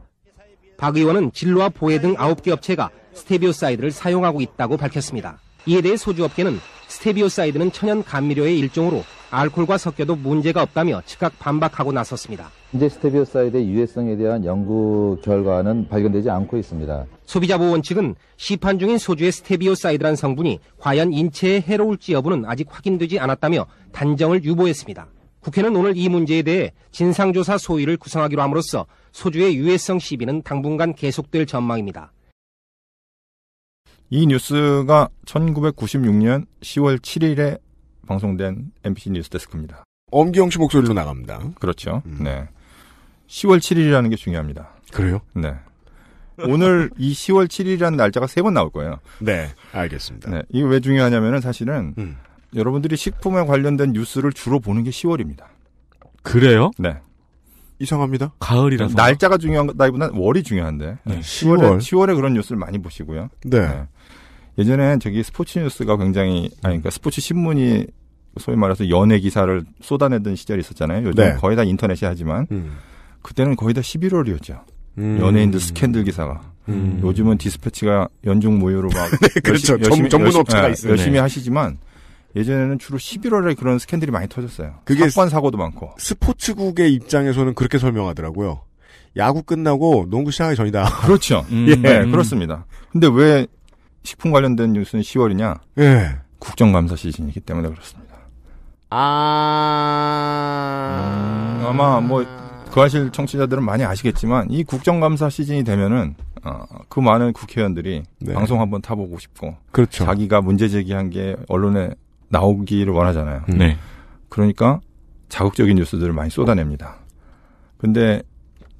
박 의원은 진로와 보혜 등 9개 업체가 스테비오사이드를 사용하고 있다고 밝혔습니다. 이에 대해 소주업계는 스테비오사이드는 천연 감미료의 일종으로 알코올과 섞여도 문제가 없다며 즉각 반박하고 나섰습니다. 현재 스테비오사이드의 유해성에 대한 연구 결과는 발견되지 않고 있습니다. 소비자보호원 측은 시판 중인 소주의 스테비오사이드란 성분이 과연 인체에 해로울지 여부는 아직 확인되지 않았다며 단정을 유보했습니다. 국회는 오늘 이 문제에 대해 진상조사 소위를 구성하기로 함으로써 소주의 유해성 시비는 당분간 계속될 전망입니다. 이 뉴스가 1996년 10월 7일에 방송된 MBC 뉴스데스크입니다. 엄기영 씨 목소리로 나갑니다. 그렇죠. 음. 네. 10월 7일이라는 게 중요합니다. 그래요? 네. 오늘 이 10월 7일이라는 날짜가 세 번 나올 거예요. 네, 알겠습니다. 네, 이게 왜 중요하냐면은 사실은 음. 여러분들이 식품에 관련된 뉴스를 주로 보는 게 10월입니다. 그래요? 네. 이상합니다. 가을이라서 네, 날짜가 중요한 것, 나이보다 월이 중요한데 네, 10월에 10월에 그런 뉴스를 많이 보시고요. 네. 네. 예전엔 저기 스포츠 뉴스가 굉장히 아니 그러니까 스포츠 신문이 소위 말해서 연예 기사를 쏟아내던 시절이 있었잖아요. 요즘 네. 거의 다 인터넷이 하지만 음. 그때는 거의 다 11월이었죠. 음. 연예인들 스캔들 기사가. 음. 요즘은 디스패치가 연중 무휴로 막 네, 그렇죠. 열심히, 전문 업체가 열심히, 예, 열심히 네. 하시지만 예전에는 주로 11월에 그런 스캔들이 많이 터졌어요. 그게 사건 사고도 많고. 스포츠국의 입장에서는 그렇게 설명하더라고요. 야구 끝나고 농구 시작하기 전이다. 그렇죠. 음, 예. 네, 그렇습니다. 근데 왜 식품 관련된 뉴스는 10월이냐? 예. 국정감사 시즌이기 때문에 그렇습니다. 아. 음, 아마 뭐, 그 아실 청취자들은 많이 아시겠지만, 이 국정감사 시즌이 되면은, 어, 그 많은 국회의원들이 네. 방송 한번 타보고 싶고. 그렇죠. 자기가 문제 제기한 게 언론에 나오기를 원하잖아요. 음. 네. 그러니까 자극적인 뉴스들을 많이 쏟아냅니다. 근데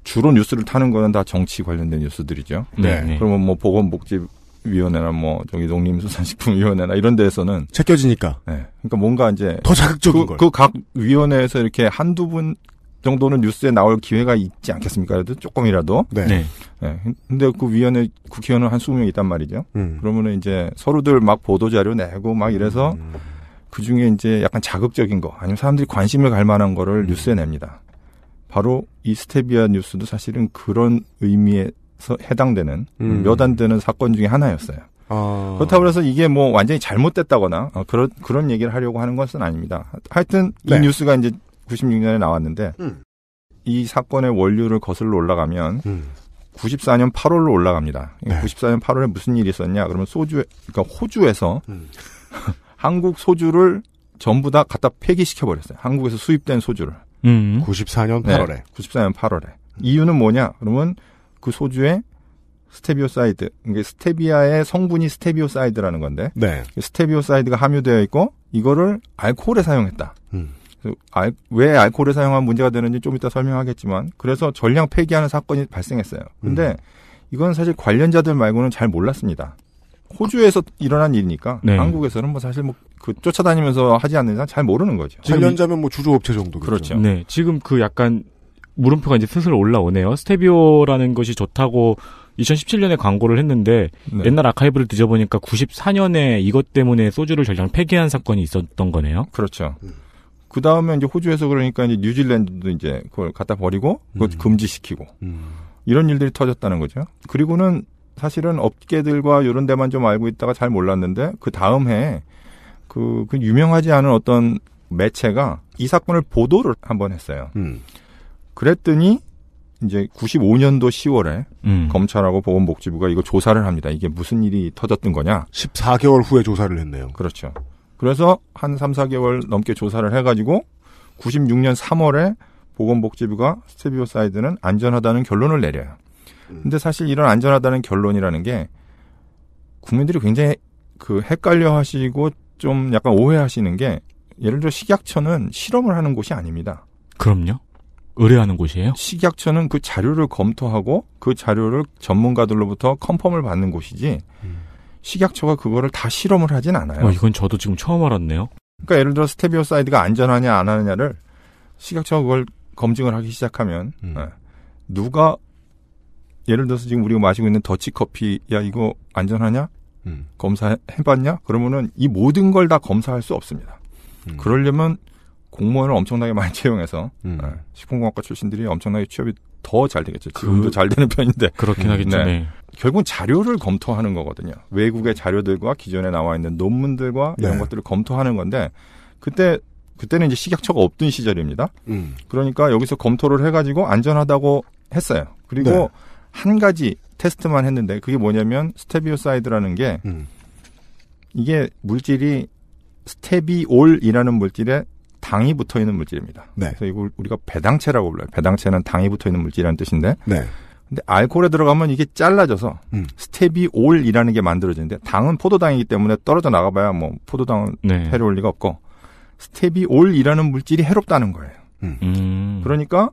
주로 뉴스를 타는 거는 다 정치 관련된 뉴스들이죠. 네. 네. 그러면 뭐 보건복지 위원회나 뭐 저기 농림수산식품위원회나 이런 데에서는 제껴지니까. 네. 그러니까 뭔가 이제 더 자극적인 그, 걸. 그 각 위원회에서 이렇게 한두 분 정도는 뉴스에 나올 기회가 있지 않겠습니까? 그래도 조금이라도. 네. 네. 네. 근데 그 위원회 국회의원은 한 20명 있단 말이죠. 음. 그러면은 이제 서로들 막 보도 자료 내고 막 이래서 음. 그 중에 이제 약간 자극적인 거 아니면 사람들이 관심을 갈 만한 거를 음. 뉴스에 냅니다. 바로 이 스테비아 뉴스도 사실은 그런 의미의 해당되는 음. 몇안 되는 사건 중에 하나였어요. 아. 그렇다고 해서 이게 뭐 완전히 잘못됐다거나 어, 그런 그런 얘기를 하려고 하는 것은 아닙니다. 하여튼 이 네. 뉴스가 이제 96년에 나왔는데 음. 이 사건의 원류를 거슬러 올라가면 음. 94년 8월로 올라갑니다. 네. 94년 8월에 무슨 일이 있었냐? 그러면 소주 그러니까 호주에서 음. 한국 소주를 전부 다 갖다 폐기시켜 버렸어요. 한국에서 수입된 소주를. 94년 음. 8월에. 네, 94년 8월에. 이유는 뭐냐? 그러면 그 소주에 스테비오사이드, 이게 스테비아의 성분이 스테비오사이드라는 건데, 네. 스테비오사이드가 함유되어 있고 이거를 알코올에 사용했다. 음. 알, 왜 알코올에 사용한 문제가 되는지 좀 이따 설명하겠지만, 그래서 전량 폐기하는 사건이 발생했어요. 근데 음. 이건 사실 관련자들 말고는 잘 몰랐습니다. 호주에서 일어난 일이니까 네. 한국에서는 뭐 사실 뭐그 쫓아다니면서 하지 않는 이상 잘 모르는 거죠. 관련자면 뭐 주주업체 정도 그렇죠? 그렇죠. 네, 지금 그 약간 물음표가 이제 슬슬 올라오네요. 스테비오라는 것이 좋다고 2017년에 광고를 했는데 네. 옛날 아카이브를 뒤져보니까 94년에 이것 때문에 소주를 전량 폐기한 사건이 있었던 거네요. 그렇죠. 그 다음에 이제 호주에서 그러니까 이제 뉴질랜드도 이제 그걸 갖다 버리고 그것 음. 금지시키고 음. 이런 일들이 터졌다는 거죠. 그리고는 사실은 업계들과 이런 데만 좀 알고 있다가 잘 몰랐는데 그 다음 해에 그, 그 유명하지 않은 어떤 매체가 이 사건을 보도를 한번 했어요. 음. 그랬더니 이제 95년도 10월에 음. 검찰하고 보건복지부가 이거 조사를 합니다. 이게 무슨 일이 터졌던 거냐? 14개월 후에 조사를 했네요. 그렇죠. 그래서 한 3, 4개월 넘게 조사를 해가지고 96년 3월에 보건복지부가 스테비오사이드는 안전하다는 결론을 내려요. 근데 사실 이런 안전하다는 결론이라는 게 국민들이 굉장히 그 헷갈려 하시고 좀 약간 오해하시는 게 예를 들어 식약처는 실험을 하는 곳이 아닙니다. 그럼요. 의뢰하는 곳이에요? 식약처는 그 자료를 검토하고 그 자료를 전문가들로부터 컨펌을 받는 곳이지 음. 식약처가 그거를 다 실험을 하진 않아요. 어, 이건 저도 지금 처음 알았네요. 그러니까 예를 들어 스테비오사이드가 안전하냐 안 하느냐를 식약처가 그걸 검증을 하기 시작하면 음. 네. 누가 예를 들어서 지금 우리가 마시고 있는 더치커피 야 이거 안전하냐 음. 검사해봤냐 그러면은 이 모든 걸 다 검사할 수 없습니다. 음. 그러려면 공무원을 엄청나게 많이 채용해서 음. 네. 식품공학과 출신들이 엄청나게 취업이 더 잘 되겠죠. 그 지금도 그... 잘 되는 편인데. 그렇긴 음, 하겠죠. 네. 네. 결국은 자료를 검토하는 거거든요. 외국의 음. 자료들과 기존에 나와 있는 논문들과 네. 이런 것들을 검토하는 건데 그때 그때는 이제 식약처가 없던 시절입니다. 음. 그러니까 여기서 검토를 해가지고 안전하다고 했어요. 그리고 네. 한 가지 테스트만 했는데 그게 뭐냐면 스테비오사이드라는 게 음. 이게 물질이 스테비올이라는 물질에 당이 붙어 있는 물질입니다. 네. 그래서 이걸 우리가 배당체라고 불러요. 배당체는 당이 붙어 있는 물질이라는 뜻인데. 네. 근데 알코올에 들어가면 이게 잘라져서 음. 스테비올이라는 게 만들어지는데 당은 포도당이기 때문에 떨어져 나가봐야 뭐 포도당은 네. 해로울 리가 없고 스테비올이라는 물질이 해롭다는 거예요. 음. 음. 그러니까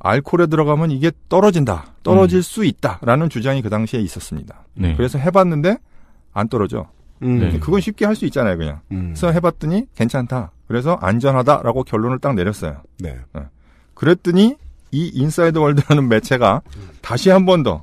알코올에 들어가면 이게 떨어진다, 떨어질 음. 수 있다라는 주장이 그 당시에 있었습니다. 네. 그래서 해봤는데 안 떨어져. 음. 네. 그건 쉽게 할 수 있잖아요, 그냥. 음. 그래서 해봤더니 괜찮다. 그래서 안전하다라고 결론을 딱 내렸어요. 네. 네. 그랬더니 이 인사이드 월드라는 매체가 음. 다시 한 번 더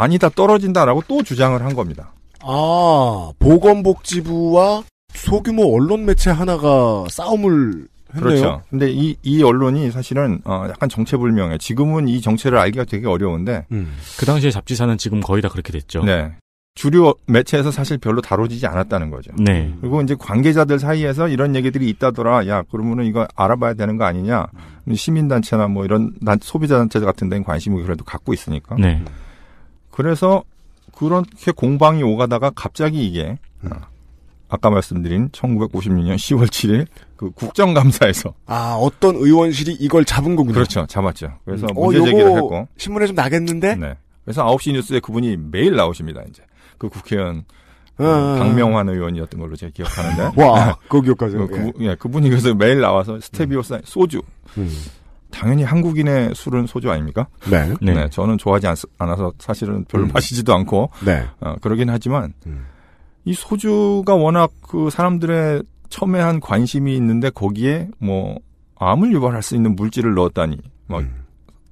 아니다 떨어진다라고 또 주장을 한 겁니다. 아 보건복지부와 소규모 언론 매체 하나가 싸움을 했네요. 그렇죠. 근데 이, 이 언론이 사실은 어, 약간 정체불명해. 지금은 이 정체를 알기가 되게 어려운데. 음. 그 당시에 잡지사는 지금 거의 다 그렇게 됐죠. 네. 주류 매체에서 사실 별로 다뤄지지 않았다는 거죠. 네. 그리고 이제 관계자들 사이에서 이런 얘기들이 있다더라. 야, 그러면은 이거 알아봐야 되는 거 아니냐. 음, 시민단체나 뭐 이런 소비자단체 같은 데는 관심을 그래도 갖고 있으니까. 네. 그래서 그렇게 공방이 오가다가 갑자기 이게 음. 아, 아까 말씀드린 1 9 5 6년 10월 7일 그 국정감사에서 아 어떤 의원실이 이걸 잡은 거군요. 그렇죠, 잡았죠. 그래서 음. 어, 문제 제기를 했고 신문에 좀 나겠는데. 네. 그래서 9시 뉴스에 그분이 매일 나오십니다 이제. 그 국회의원 그 아, 강명환 의원이었던 걸로 제가 기억하는데. 와, 그 기억하세요? 그, 예. 예. 그분이 그래서 매일 나와서 스테비오 음. 사 소주. 음. 당연히 한국인의 술은 소주 아닙니까? 네. 네. 네 저는 좋아하지 않, 아서 사실은 별로 음. 마시지도 않고. 네. 어, 그러긴 하지만 음. 이 소주가 워낙 그 사람들의 첨예한 관심이 있는데 거기에 뭐 암을 유발할 수 있는 물질을 넣었다니 막 뭐 음.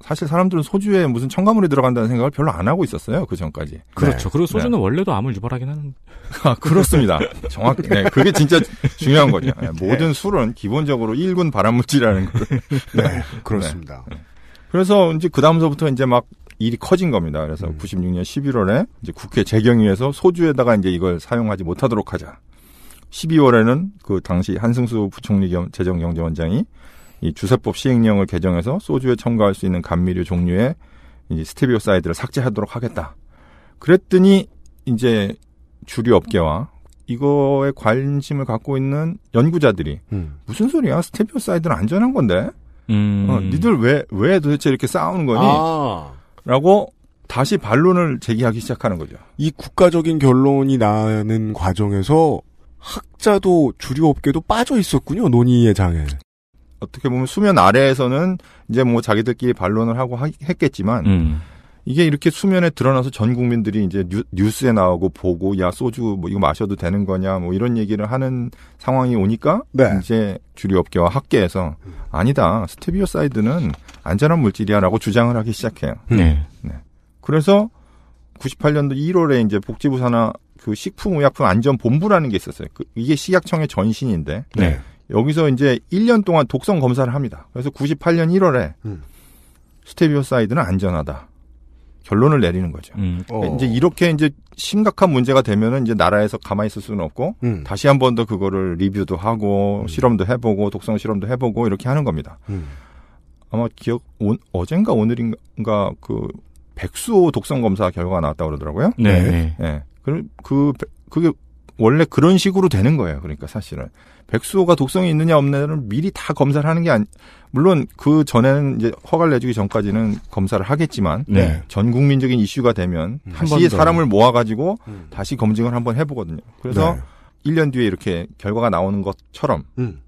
사실 사람들은 소주에 무슨 첨가물이 들어간다는 생각을 별로 안 하고 있었어요 그 전까지. 그렇죠. 네. 그리고 소주는 네. 원래도 암을 유발하긴 하는. 아 그렇습니다. 정확히. 네, 그게 진짜 중요한 거죠. 네, 모든 네. 술은 기본적으로 일군 발암물질이라는 거. 네, 네, 그렇습니다. 네. 그래서 이제 그 다음서부터 이제 막 일이 커진 겁니다. 그래서 음. 96년 11월에 이제 국회 재경위에서 소주에다가 이제 이걸 사용하지 못하도록 하자. 12월에는 그 당시 한승수 부총리 겸 재정경제원장이 이 주세법 시행령을 개정해서 소주에 첨가할 수 있는 감미료 종류의 이제 스테비오사이드를 삭제하도록 하겠다. 그랬더니 이제 주류 업계와 이거에 관심을 갖고 있는 연구자들이 음. 무슨 소리야 스테비오사이드는 안전한 건데 음. 어, 니들 왜왜 왜 도대체 이렇게 싸우는 거니? 아. 라고 다시 반론을 제기하기 시작하는 거죠. 이 국가적인 결론이 나는 과정에서 학자도 주류 업계도 빠져 있었군요 논의의 장에. 어떻게 보면 수면 아래에서는 이제 뭐 자기들끼리 반론을 하고 하, 했겠지만 음. 이게 이렇게 수면에 드러나서 전 국민들이 이제 뉴, 스에 나오고 보고 야 소주 뭐 이거 마셔도 되는 거냐 뭐 이런 얘기를 하는 상황이 오니까 네. 이제 주류 업계와 학계에서 아니다 스테비오사이드는 안전한 물질이야라고 주장을 하기 시작해요. 네. 네. 그래서 98년도 1월에 이제 복지부 산하 그 식품의약품 안전본부라는 게 있었어요. 그 이게 식약청의 전신인데 네. 여기서 이제 1년 동안 독성 검사를 합니다. 그래서 98년 1월에 음. 스테비오사이드는 안전하다. 결론을 내리는 거죠. 음. 어. 이제 이렇게 이제 심각한 문제가 되면은 이제 나라에서 가만히 있을 수는 없고 음. 다시 한 번 더 그거를 리뷰도 하고 음. 실험도 해보고 독성 실험도 해보고 이렇게 하는 겁니다. 음. 아마 기억 오, 어젠가 오늘인가 그 백수호 독성 검사 결과가 나왔다 고 그러더라고요. 네. 네. 네. 그, 그 그게 원래 그런 식으로 되는 거예요. 그러니까 사실은 백수호가 독성이 있느냐 없느냐를 미리 다 검사를 하는 게 아니 물론 그 전에는 이제 허가를 내주기 전까지는 검사를 하겠지만 네. 전 국민적인 이슈가 되면 음. 다시 사람을 모아 가지고 음. 다시 검증을 한번 해 보거든요. 그래서 네. 1년 뒤에 이렇게 결과가 나오는 것처럼 음.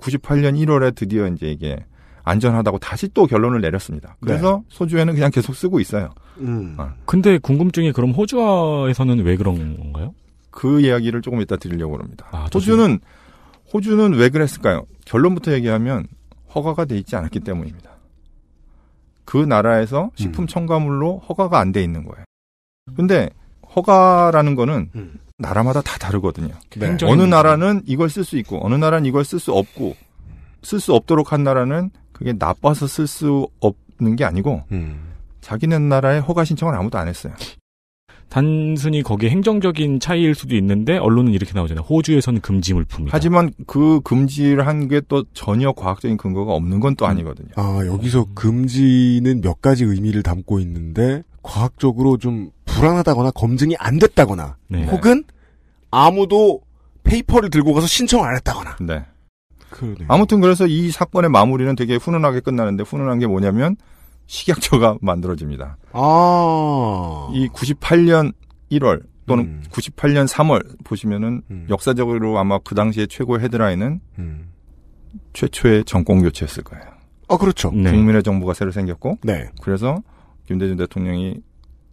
98년 1월에 드디어 이제 이게 안전하다고 다시 또 결론을 내렸습니다. 그래서 네. 소주에는 그냥 계속 쓰고 있어요. 음. 어. 근데 궁금증이 그럼 호주에서는 왜 그런 건가요? 그 이야기를 조금 이따 드리려고 합니다. 아, 호주는 네. 호주는 왜 그랬을까요? 결론부터 얘기하면 허가가 돼 있지 않았기 때문입니다. 그 나라에서 음. 식품 첨가물로 허가가 안 돼 있는 거예요. 근데 허가라는 거는 음. 나라마다 다 다르거든요. 네. 어느 나라는 이걸 쓸 수 있고 어느 나라는 이걸 쓸 수 없고 쓸 수 없도록 한 나라는 그게 나빠서 쓸 수 없는 게 아니고 음. 자기네 나라에 허가 신청을 아무도 안 했어요. 단순히 거기에 행정적인 차이일 수도 있는데 언론은 이렇게 나오잖아요. 호주에서는 금지 물품이다. 하지만 그 금지를 한 게 또 전혀 과학적인 근거가 없는 건또 음. 아니거든요. 아 여기서 음. 금지는 몇 가지 의미를 담고 있는데 과학적으로 좀 불안하다거나 검증이 안 됐다거나 네. 혹은 아무도 페이퍼를 들고 가서 신청 안 했다거나. 네. 그러네요. 아무튼 그래서 이 사건의 마무리는 되게 훈훈하게 끝나는데 훈훈한 게 뭐냐면 식약처가 만들어집니다. 아. 이 98년 1월 또는 음. 98년 3월 보시면은 음. 역사적으로 아마 그 당시에 최고 의 헤드라인은 음. 최초의 정권 교체였을 거예요. 아 그렇죠. 네. 국민의 정부가 새로 생겼고, 네. 그래서 김대중 대통령이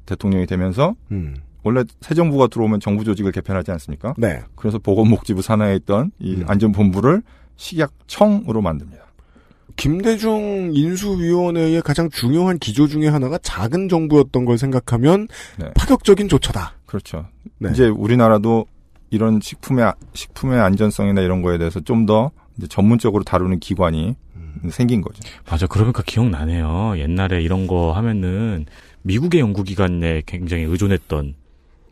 대통령이 되면서 음. 원래 새 정부가 들어오면 정부 조직을 개편하지 않습니까? 네. 그래서 보건복지부 산하에 있던 이 음. 안전본부를 식약청으로 만듭니다. 김대중 인수위원회의 가장 중요한 기조 중의 하나가 작은 정부였던 걸 생각하면 네. 파격적인 조처다. 그렇죠. 네. 이제 우리나라도 이런 식품의 식품의 안전성이나 이런 거에 대해서 좀 더 전문적으로 다루는 기관이 음. 생긴 거죠. 맞아. 그러니까 기억나네요. 옛날에 이런 거 하면은 미국의 연구기관에 굉장히 의존했던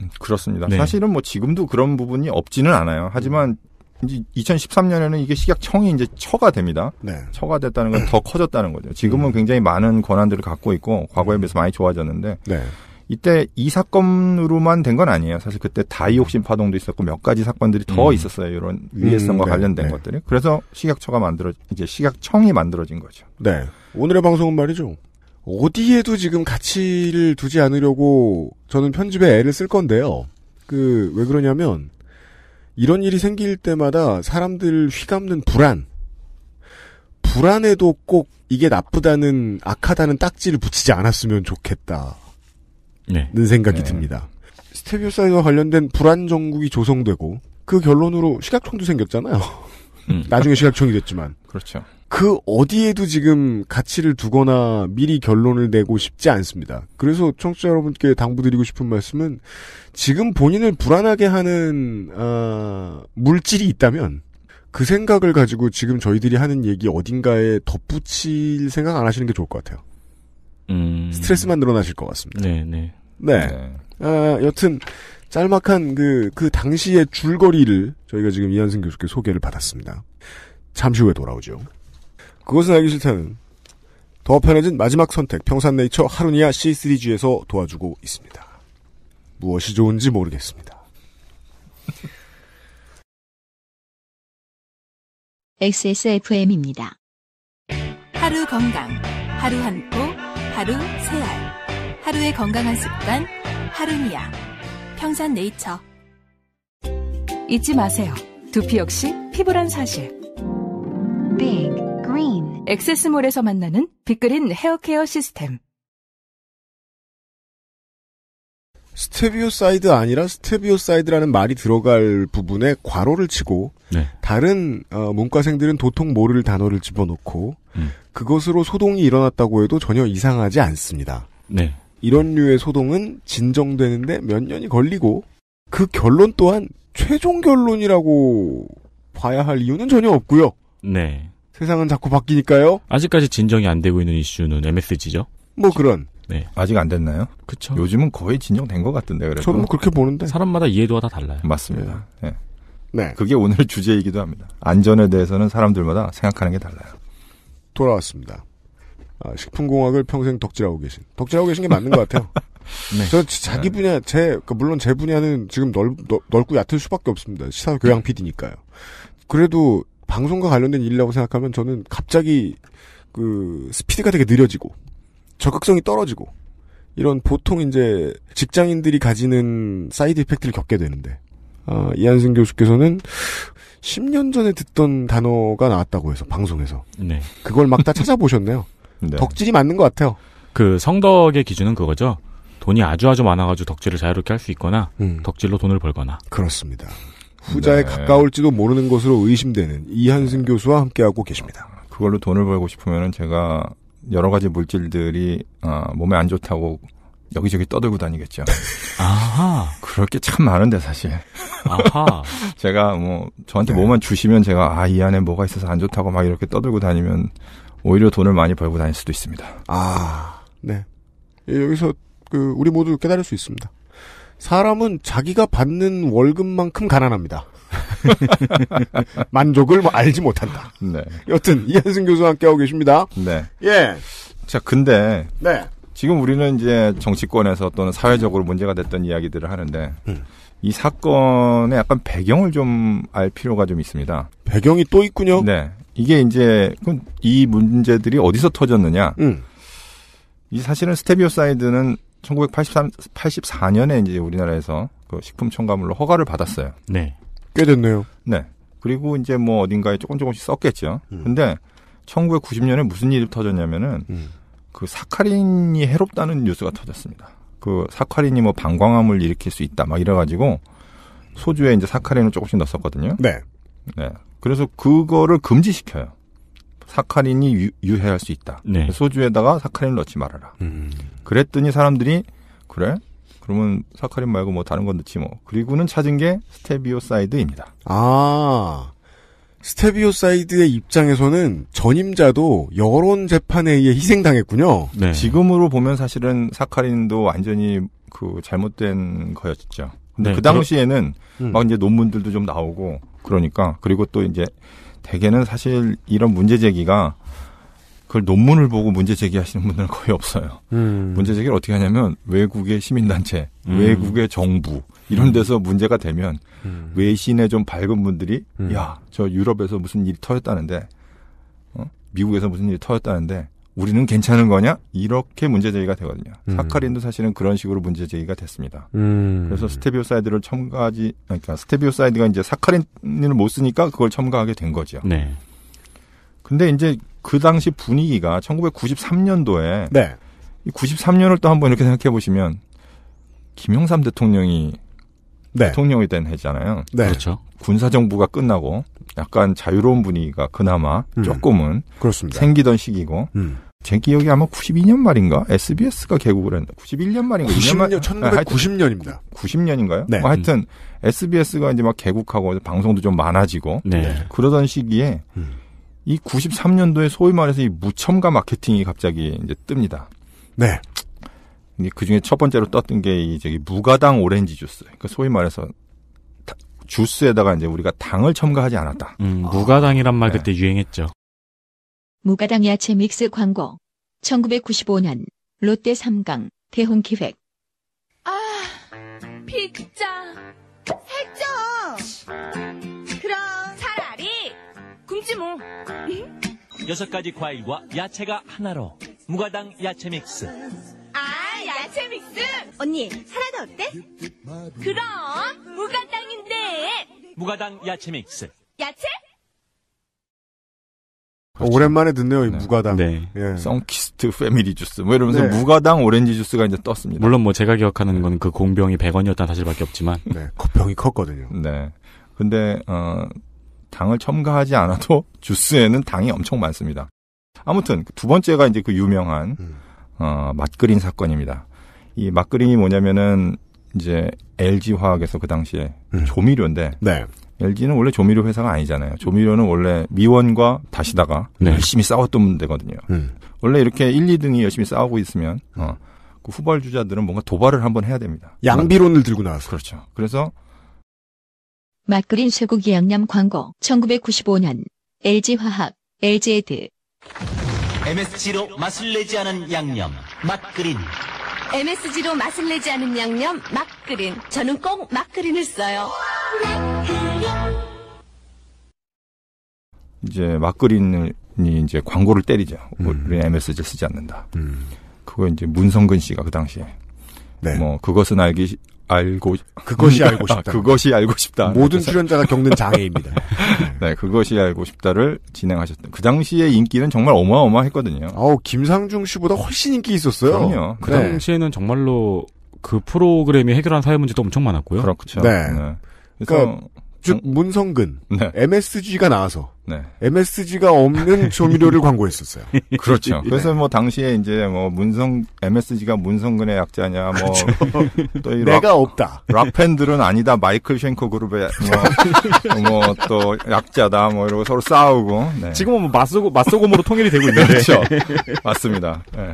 음, 그렇습니다. 네. 사실은 뭐 지금도 그런 부분이 없지는 않아요. 하지만 이제 2013년에는 이게 식약청이 이제 처가 됩니다. 네. 처가 됐다는 건 더 커졌다는 거죠. 지금은 음. 굉장히 많은 권한들을 갖고 있고 과거에 음. 비해서 많이 좋아졌는데 네. 이때 이 사건으로만 된 건 아니에요. 사실 그때 다이옥신 파동도 있었고 몇 가지 사건들이 더 음. 있었어요. 이런 위해성과 음, 네, 관련된 네. 것들이. 그래서 식약처가 만들어 이제 식약청이 만들어진 거죠. 네. 오늘의 방송은 말이죠. 어디에도 지금 가치를 두지 않으려고 저는 편집에 애를 쓸 건데요. 그 왜 그러냐면 이런 일이 생길 때마다 사람들 휘감는 불안. 불안에도 꼭 이게 나쁘다는 악하다는 딱지를 붙이지 않았으면 좋겠다. 네. 는 생각이 네. 듭니다. 스테비오사이드와 관련된 불안 정국이 조성되고 그 결론으로 시각총도 생겼잖아요. 음. 나중에 시각총이 됐지만. 그렇죠. 그 어디에도 지금 가치를 두거나 미리 결론을 내고 싶지 않습니다. 그래서 청취자 여러분께 당부드리고 싶은 말씀은 지금 본인을 불안하게 하는 어, 물질이 있다면 그 생각을 가지고 지금 저희들이 하는 얘기 어딘가에 덧붙일 생각 안 하시는 게 좋을 것 같아요. 음... 스트레스만 늘어나실 것 같습니다. 네네. 네. 네. 아, 여튼 짤막한 그, 그 당시의 줄거리를 저희가 지금 이한승 교수께 소개를 받았습니다. 잠시 후에 돌아오죠. 그것은 알기 싫다는 더 편해진 마지막 선택 평산네이처 하루니아 C3G에서 도와주고 있습니다. 무엇이 좋은지 모르겠습니다. XSFM입니다. 하루 건강, 하루 한 포, 하루 세 알, 하루의 건강한 습관, 하루니아, 평산네이처. 잊지 마세요. 두피 역시 피부란 사실. Big g r e e 세스몰에서 만나는 빅그린 헤어케어 시스템. 스테비오사이드 아니라 스테비오사이드라는 말이 들어갈 부분에 괄호를 치고 네. 다른 어, 문과생들은 도통 모를 단어를 집어넣고 음. 그것으로 소동이 일어났다고 해도 전혀 이상하지 않습니다. 네. 이런 류의 소동은 진정되는데 몇 년이 걸리고 그 결론 또한 최종 결론이라고 봐야 할 이유는 전혀 없고요. 네. 세상은 자꾸 바뀌니까요. 아직까지 진정이 안 되고 있는 이슈는 MSG죠. 뭐 그런. 네. 아직 안 됐나요? 그렇죠 요즘은 거의 진정된 것 같은데 그래도. 저는 뭐 그렇게 보는데. 사람마다 이해도가 다 달라요. 맞습니다. 네. 네. 네. 그게 오늘 주제이기도 합니다. 안전에 대해서는 사람들마다 생각하는 게 달라요. 돌아왔습니다. 아, 식품공학을 평생 덕질하고 계신. 덕질하고 계신 게 맞는 것 같아요. 네. 저 자기 네. 분야, 제, 그러니까 물론 제 분야는 지금 넓, 넓고 얕을 수밖에 없습니다. 시사 교양 PD니까요. 네. 그래도 방송과 관련된 일이라고 생각하면 저는 갑자기 그 스피드가 되게 느려지고 적극성이 떨어지고 이런 보통 이제 직장인들이 가지는 사이드 이펙트를 겪게 되는데 어, 이한승 교수께서는 10년 전에 듣던 단어가 나왔다고 해서 방송에서 네. 그걸 막 다 찾아보셨네요. 네. 덕질이 맞는 것 같아요. 그 성덕의 기준은 그거죠. 돈이 아주 아주 많아가지고 덕질을 자유롭게 할 수 있거나 음. 덕질로 돈을 벌거나 그렇습니다. 후자에 네. 가까울지도 모르는 것으로 의심되는 이한승 네. 교수와 함께하고 계십니다. 그걸로 돈을 벌고 싶으면 제가 여러 가지 물질들이 어, 몸에 안 좋다고 여기저기 떠들고 다니겠죠. 아하. 그럴 게 참 많은데 사실. 아하. 제가 뭐 저한테 네. 뭐만 주시면 제가 아 이 안에 뭐가 있어서 안 좋다고 막 이렇게 떠들고 다니면 오히려 돈을 많이 벌고 다닐 수도 있습니다. 아, 네. 예, 여기서 그 우리 모두 깨달을 수 있습니다. 사람은 자기가 받는 월급만큼 가난합니다. 만족을 뭐 알지 못한다. 네. 여튼 이한승 교수와 함께하고 계십니다. 네. 예. 자, 근데 네. 지금 우리는 이제 정치권에서 또는 사회적으로 문제가 됐던 이야기들을 하는데 음. 이 사건의 약간 배경을 좀 알 필요가 좀 있습니다. 배경이 또 있군요. 네. 이게 이제 그럼 이 문제들이 어디서 터졌느냐? 음. 이 사실은 스테비오사이드는 1984년에 이제 우리나라에서 그 식품 첨가물로 허가를 받았어요. 네. 꽤 됐네요. 네. 그리고 이제 뭐 어딘가에 조금 조금씩 썼겠죠. 음. 근데 1990년에 무슨 일이 터졌냐면은 음. 그 사카린이 해롭다는 뉴스가 터졌습니다. 그 사카린이 뭐 방광암을 일으킬 수 있다 막 이래가지고 소주에 이제 사카린을 조금씩 넣었었거든요. 네. 네. 그래서 그거를 금지시켜요. 사카린이 유, 해할수 있다. 네. 소주에다가 사카린을 넣지 말아라. 음. 그랬더니 사람들이 그래? 그러면 사카린 말고 뭐 다른 건 넣지 뭐. 그리고는 찾은 게 스테비오사이드입니다. 아. 스테비오사이드의 입장에서는 전임자도 여론 재판에 의해 희생당했군요. 네. 지금으로 보면 사실은 사카린도 완전히 그 잘못된 거였죠. 근데 네, 그 당시에는 그러... 음. 막 이제 논문들도 좀 나오고 그러니까 그리고 또 이제 대개는 사실 이런 문제 제기가 그걸 논문을 보고 문제 제기하시는 분들은 거의 없어요. 음. 문제 제기를 어떻게 하냐면 외국의 시민단체, 음. 외국의 정부 이런 음. 데서 문제가 되면 음. 외신에 좀 밝은 분들이 음. 야저 유럽에서 무슨 일이 터졌다는데 어? 미국에서 무슨 일이 터졌다는데 우리는 괜찮은 거냐? 이렇게 문제 제기가 되거든요. 음. 사카린도 사실은 그런 식으로 문제 제기가 됐습니다. 음. 그래서 스테비오사이드를 첨가하지 그러니까 스테비오사이드가 이제 사카린을 못 쓰니까 그걸 첨가하게 된 거죠. 네. 근데 이제 그 당시 분위기가 1993년도에 네. 93년을 또 한번 이렇게 생각해 보시면 김영삼 대통령이 네. 대통령이 된 해잖아요. 네. 그렇죠. 군사 정부가 끝나고 약간 자유로운 분위기가 그나마 음. 조금은 그렇습니다. 생기던 시기고 음. 제 기억에 아마 92년 말인가 SBS가 개국을 했는데 91년 말인가 90년 1990년입니다. 90년인가요? 네. 뭐 하여튼 음. SBS가 이제 막 개국하고 방송도 좀 많아지고 네. 그러던 시기에 음. 이 93년도에 소위 말해서 이 무첨가 마케팅이 갑자기 이제 뜹니다. 네. 그 중에 첫 번째로 떴던 게 이 저기 무가당 오렌지 주스. 그러니까 소위 말해서 주스에다가 이제 우리가 당을 첨가하지 않았다. 음, 무가당이란 말 아, 네. 그때 유행했죠. 무가당 야채 믹스 광고 1995년 롯데 3강 대홍 기획 아 피자 했죠 그럼 차라리 굶지 뭐 여섯 가지 과일과 야채가 하나로 무가당 야채 믹스 아 야채 믹스 언니 사라도 어때? 그럼 무가당인데 무가당 야채 믹스 야채? 그렇죠. 오랜만에 듣네요, 이 네. 무가당. 네. 예. 썬키스트 패밀리 주스. 뭐 이러면서 네. 무가당 오렌지 주스가 이제 떴습니다. 물론 뭐 제가 기억하는 건 그 공병이 100원이었다는 사실밖에 없지만. 네. 병이 컸거든요. 네. 근데, 어, 당을 첨가하지 않아도 주스에는 당이 엄청 많습니다. 아무튼 두 번째가 이제 그 유명한, 음. 어, 맛그린 사건입니다. 이 맛그린이 뭐냐면은 이제 LG 화학에서 그 당시에 음. 조미료인데. 네. LG는 원래 조미료 회사가 아니잖아요. 조미료는 원래 미원과 다시다가 네. 열심히 싸웠던 데거든요. 음. 원래 이렇게 1, 2등이 열심히 싸우고 있으면 어, 그 후발 주자들은 뭔가 도발을 한번 해야 됩니다. 양비론을 들고 나왔어. 그렇죠. 그래서 맛그린 쇠고기 양념 광고 1995년 LG화학 LG에드 MSG로 맛을 내지 않은 양념 맛그린 MSG로 맛을 내지 않은 양념 막그린. 저는 꼭 막그린을 써요. 이제 막그린이 이제 광고를 때리죠. 음. 우리 MSG 쓰지 않는다. 음. 그거 이제 문성근 씨가 그 당시에 네. 뭐 그것은 알기 알고 그것이 알고 아, 싶다. 그것이 알고 싶다. 모든 네. 출연자가 겪는 장애입니다. 네, 그것이 알고 싶다를 진행하셨던 그 당시의 인기는 정말 어마어마했거든요. 아우 김상중 씨보다 훨씬 인기 있었어요. 그럼요. 그 네. 당시에는 정말로 그 프로그램이 해결한 사회 문제도 엄청 많았고요. 그렇죠. 네. 네. 그래서 그러니까 즉 문성근 네. MSG가 나와서 네. MSG가 없는 조미료를 광고했었어요. 그렇죠. 네. 그래서 뭐 당시에 이제 뭐 문성 MSG가 문성근의 약자냐 뭐또 그렇죠. 내가 락, 없다. 락 팬들은 아니다. 마이클 쉔코 그룹의 뭐또 약자다 뭐 이러고 서로 싸우고 네. 지금은 뭐 맞소고 맞소금으로 통일이 되고 있는데 그렇죠. 맞습니다. 네.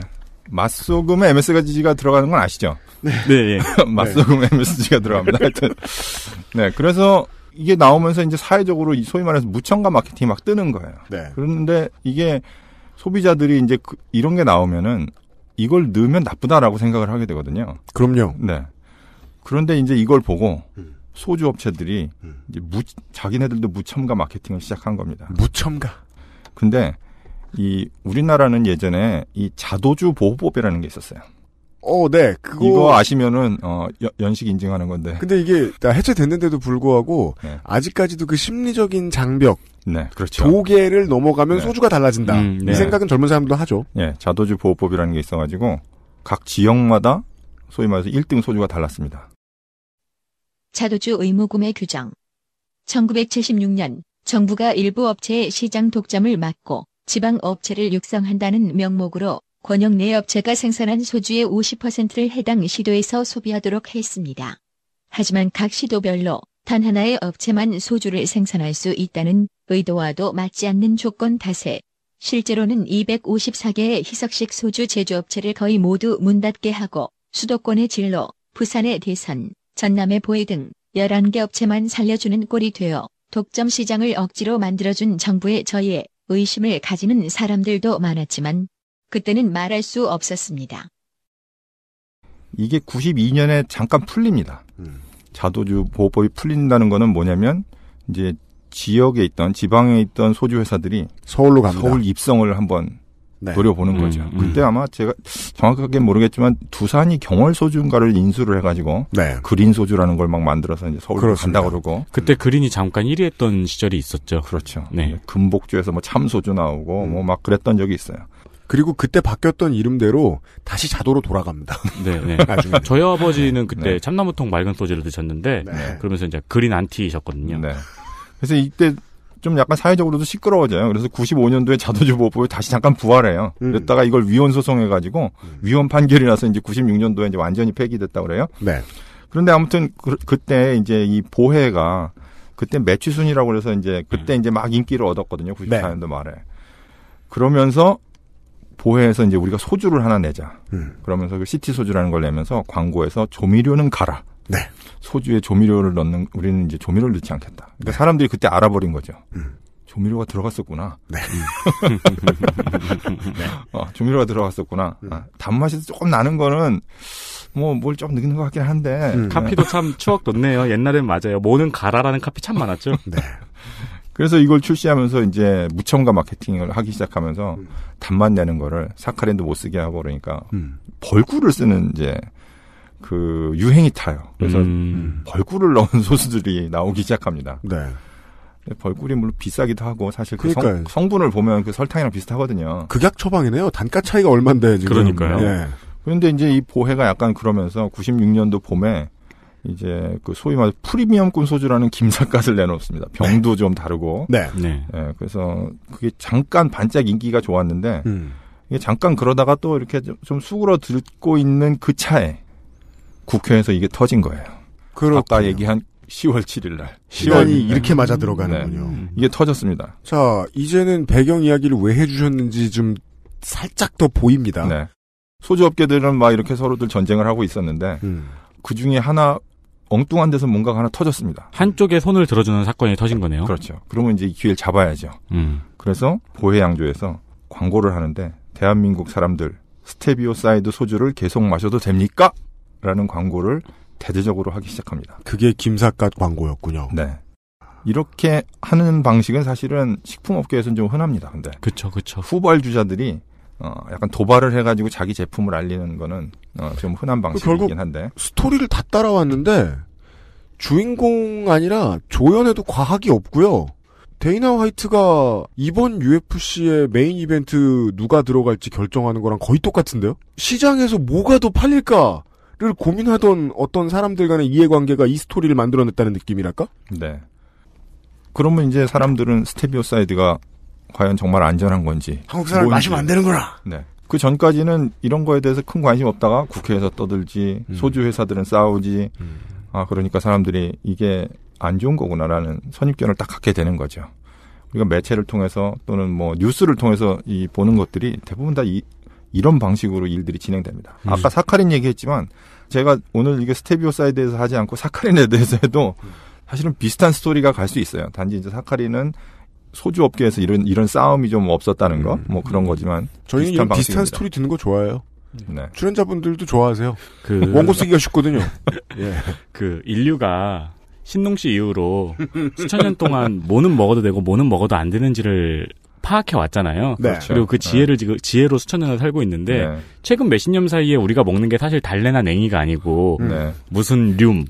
맛소금에 MSG가 들어가는 건 아시죠? 네. 네. 예. 맛소금에 MSG가 들어갑니다. 네. 하여튼. 네. 그래서 이게 나오면서 이제 사회적으로 소위 말해서 무첨가 마케팅이 막 뜨는 거예요. 네. 그런데 이게 소비자들이 이제 그 이런 게 나오면은 이걸 넣으면 나쁘다라고 생각을 하게 되거든요. 그럼요. 네. 그런데 이제 이걸 보고 음. 소주 업체들이 음. 이제 무 자기네들도 무첨가 마케팅을 시작한 겁니다. 무첨가. 근데 이 우리나라는 예전에 이 자도주 보호법이라는 게 있었어요. 어, 네. 그거 이거 아시면은 어 여, 연식 인증하는 건데. 근데 이게 해체됐는데도 불구하고 네. 아직까지도 그 심리적인 장벽. 네, 그렇죠. 도계를 넘어가면 네. 소주가 달라진다. 음, 네. 이 생각은 젊은 사람도 하죠. 예, 자도주 보호법이라는 게 있어가지고 각 지역마다 소위 말해서 1등 소주가 달랐습니다. 자도주 의무구매 규정. 1976년 정부가 일부 업체의 시장 독점을 막고 지방 업체를 육성한다는 명목으로 권역 내 업체가 생산한 소주의 50%를 해당 시도에서 소비하도록 했습니다. 하지만 각 시도별로 단 하나의 업체만 소주를 생산할 수 있다는 의도와도 맞지 않는 조건 탓에 실제로는 254개의 희석식 소주 제조업체를 거의 모두 문 닫게 하고 수도권의 진로, 부산의 대선 전남의 보혜 등 11개 업체만 살려주는 꼴이 되어 독점 시장을 억지로 만들어준 정부의 저의 의심을 가지는 사람들도 많았지만 그때는 말할 수 없었습니다. 이게 92년에 잠깐 풀립니다. 음. 자도주 보호법이 풀린다는 거는 뭐냐면 이제 지역에 있던 지방에 있던 소주 회사들이 서울로 갑니다. 서울 입성을 한번 네. 노려보는 음, 거죠. 음. 그때 아마 제가 정확하게 모르겠지만 두산이 경월 소주인가를 인수를 해가지고 네. 그린 소주라는 걸 막 만들어서 이제 서울로 그다 간다 그러고 그때 그린이 잠깐 1위했던 시절이 있었죠. 그렇죠. 네. 금복주에서 뭐 참소주 나오고 뭐막 음. 그랬던 적이 있어요. 그리고 그때 바뀌었던 이름대로 다시 자도로 돌아갑니다. 네, 네. 저희 아버지는 그때 네. 참나무통 맑은 소재를 드셨는데 네. 그러면서 이제 그린 안티이셨거든요. 네. 그래서 이때 좀 약간 사회적으로도 시끄러워져요. 그래서 95년도에 자도주보법이 호 다시 잠깐 부활해요. 음. 그랬다가 이걸 위헌 소송해가지고 음. 위헌 판결이 나서 이제 96년도에 이제 완전히 폐기됐다 그래요. 네. 그런데 아무튼 그, 때 이제 이보혜가 그때 매취순이라고 그래서 이제 그때 음. 이제 막 인기를 얻었거든요. 94년도 네. 말에. 그러면서 보해에서 이제 우리가 소주를 하나 내자. 음. 그러면서 그 시티 소주라는 걸 내면서 광고에서 조미료는 가라. 네. 소주에 조미료를 넣는 우리는 이제 조미료를 넣지 않겠다. 그러니까 네. 사람들이 그때 알아버린 거죠. 음. 조미료가 들어갔었구나. 네. 음. 네. 어, 조미료가 들어갔었구나. 음. 아, 단맛이 조금 나는 거는 뭐뭘 좀 느끼는 것 같긴 한데 음. 카피도 네. 참 추억 돋네요. 옛날엔 맞아요. 모는 가라라는 카피 참 많았죠. 네. 그래서 이걸 출시하면서 이제 무첨가 마케팅을 하기 시작하면서 음. 단맛 내는 거를 사카린도 못 쓰게 하고 그러니까 음. 벌꿀을 쓰는 이제 그 유행이 타요. 그래서 음. 벌꿀을 넣은 소스들이 나오기 시작합니다. 네. 벌꿀이 물론 비싸기도 하고 사실 그그 성, 분을 보면 그 설탕이랑 비슷하거든요. 극약 처방이네요. 단가 차이가 얼마인데 지금. 그러니까요. 예. 그런데 이제 이보혜가 약간 그러면서 96년도 봄에 이제 그 소위 말해 프리미엄권 소주라는 김삿갓을 내놓습니다. 네. 병도 네. 좀 다르고. 네. 네. 네. 그래서 그게 잠깐 반짝 인기가 좋았는데 음. 이게 잠깐 그러다가 또 이렇게 좀 수그러들고 있는 그 차에 국회에서 이게 터진 거예요. 그렇군요. 얘기한 10월 7일 날. 시간이 이렇게 맞아 들어가는군요. 네. 이게 터졌습니다. 자, 이제는 배경 이야기를 왜 해주셨는지 좀 살짝 더 보입니다. 네. 소주업계들은 막 이렇게 서로들 전쟁을 하고 있었는데, 음. 그 중에 하나 엉뚱한 데서 뭔가가 하나 터졌습니다. 한쪽에 손을 들어주는 사건이 터진 거네요. 그렇죠. 그러면 이제 이 기회를 잡아야죠. 음. 그래서 보혜양조에서 광고를 하는데 대한민국 사람들 스테비오 사이드 소주를 계속 마셔도 됩니까? 라는 광고를 대대적으로 하기 시작합니다. 그게 김삿갓 광고였군요. 네. 이렇게 하는 방식은 사실은 식품업계에서는 좀 흔합니다. 근데 그렇죠, 그렇죠. 후발주자들이 어, 약간 도발을 해가지고 자기 제품을 알리는 거는 어, 좀 흔한 그 방식이긴 한데 스토리를 다 따라왔는데 주인공 아니라 조연에도 과학이 없고요. 데이나 화이트가 이번 UFC의 메인 이벤트 누가 들어갈지 결정하는 거랑 거의 똑같은데요? 시장에서 뭐가 더 팔릴까를 고민하던 어떤 사람들 간의 이해관계가 이 스토리를 만들어냈다는 느낌이랄까? 네. 그러면 이제 사람들은 스테비오사이드가 과연 정말 안전한 건지. 한국 사람 마시면 안 되는구나. 네. 그 전까지는 이런 거에 대해서 큰 관심 없다가 국회에서 떠들지 음. 소주 회사들은 싸우지 음. 아 그러니까 사람들이 이게 안 좋은 거구나라는 선입견을 딱 갖게 되는 거죠. 우리가 매체를 통해서 또는 뭐 뉴스를 통해서 이 보는 것들이 대부분 다 이, 이런 방식으로 일들이 진행됩니다. 음. 아까 사카린 얘기했지만 제가 오늘 이게 스테비오사에 대해서 하지 않고 사카린에 대해서 해도 음. 사실은 비슷한 스토리가 갈 수 있어요. 단지 이제 사카린은 소주 업계에서 이런 이런 싸움이 좀 없었다는 거, 음. 뭐 그런 거지만 음. 저희는 비슷한, 비슷한 스토리 듣는 거 좋아해요. 네. 출연자분들도 좋아하세요. 그 원고 쓰기가 쉽거든요. 예. 그 인류가 신농 씨 이후로 수천 년 동안 뭐는 먹어도 되고 뭐는 먹어도 안 되는지를 파악해 왔잖아요. 네. 그렇죠. 그리고 그 네. 지혜를 지금 지혜로 수천 년을 살고 있는데 네. 최근 몇십 년 사이에 우리가 먹는 게 사실 달래나 냉이가 아니고 음. 네. 무슨 륨,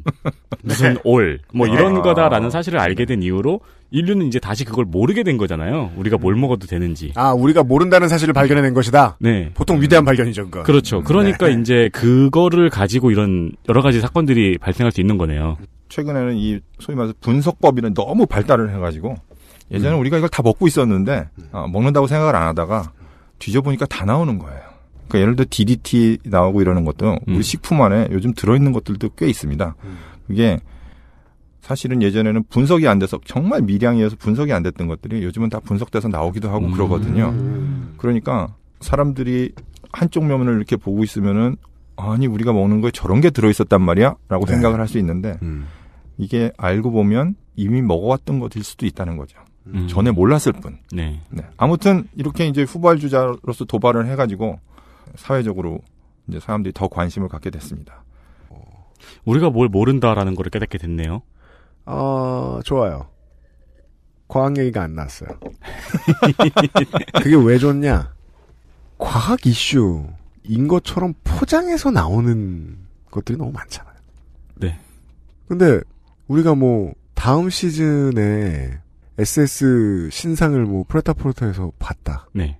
무슨 네. 올, 뭐 네. 이런 아. 거다라는 사실을 알게 된 이후로 인류는 이제 다시 그걸 모르게 된 거잖아요. 우리가 뭘 먹어도 되는지. 아, 우리가 모른다는 사실을 발견해낸 것이다. 네. 보통 위대한 발견이죠, 그거. 그렇죠. 음, 그러니까 네. 이제 그거를 가지고 이런 여러 가지 사건들이 발생할 수 있는 거네요. 최근에는 이 소위 말해서 분석법이나 너무 발달을 해가지고 예전에 음. 우리가 이걸 다 먹고 있었는데 음. 어, 먹는다고 생각을 안 하다가 뒤져보니까 다 나오는 거예요. 그러니까 예를 들어 DDT 나오고 이러는 것도 음. 우리 식품 안에 요즘 들어있는 것들도 꽤 있습니다. 음. 그게 사실은 예전에는 분석이 안 돼서 정말 미량이어서 분석이 안 됐던 것들이 요즘은 다 분석돼서 나오기도 하고 음. 그러거든요. 그러니까 사람들이 한쪽 면을 이렇게 보고 있으면은 아니 우리가 먹는 거에 저런 게 들어있었단 말이야라고 네. 생각을 할 수 있는데 이게 알고 보면 이미 먹어왔던 것일 수도 있다는 거죠. 음. 전에 몰랐을 뿐. 네. 네. 아무튼 이렇게 이제 후발 주자로서 도발을 해가지고 사회적으로 이제 사람들이 더 관심을 갖게 됐습니다. 우리가 뭘 모른다라는 걸 깨닫게 됐네요. 어, 좋아요. 과학 얘기가 안 났어요. 그게 왜 좋냐? 과학 이슈인 것처럼 포장해서 나오는 것들이 너무 많잖아요. 네. 근데 우리가 뭐 다음 시즌에 SS 신상을 뭐 프레타포르타에서 봤다. 네.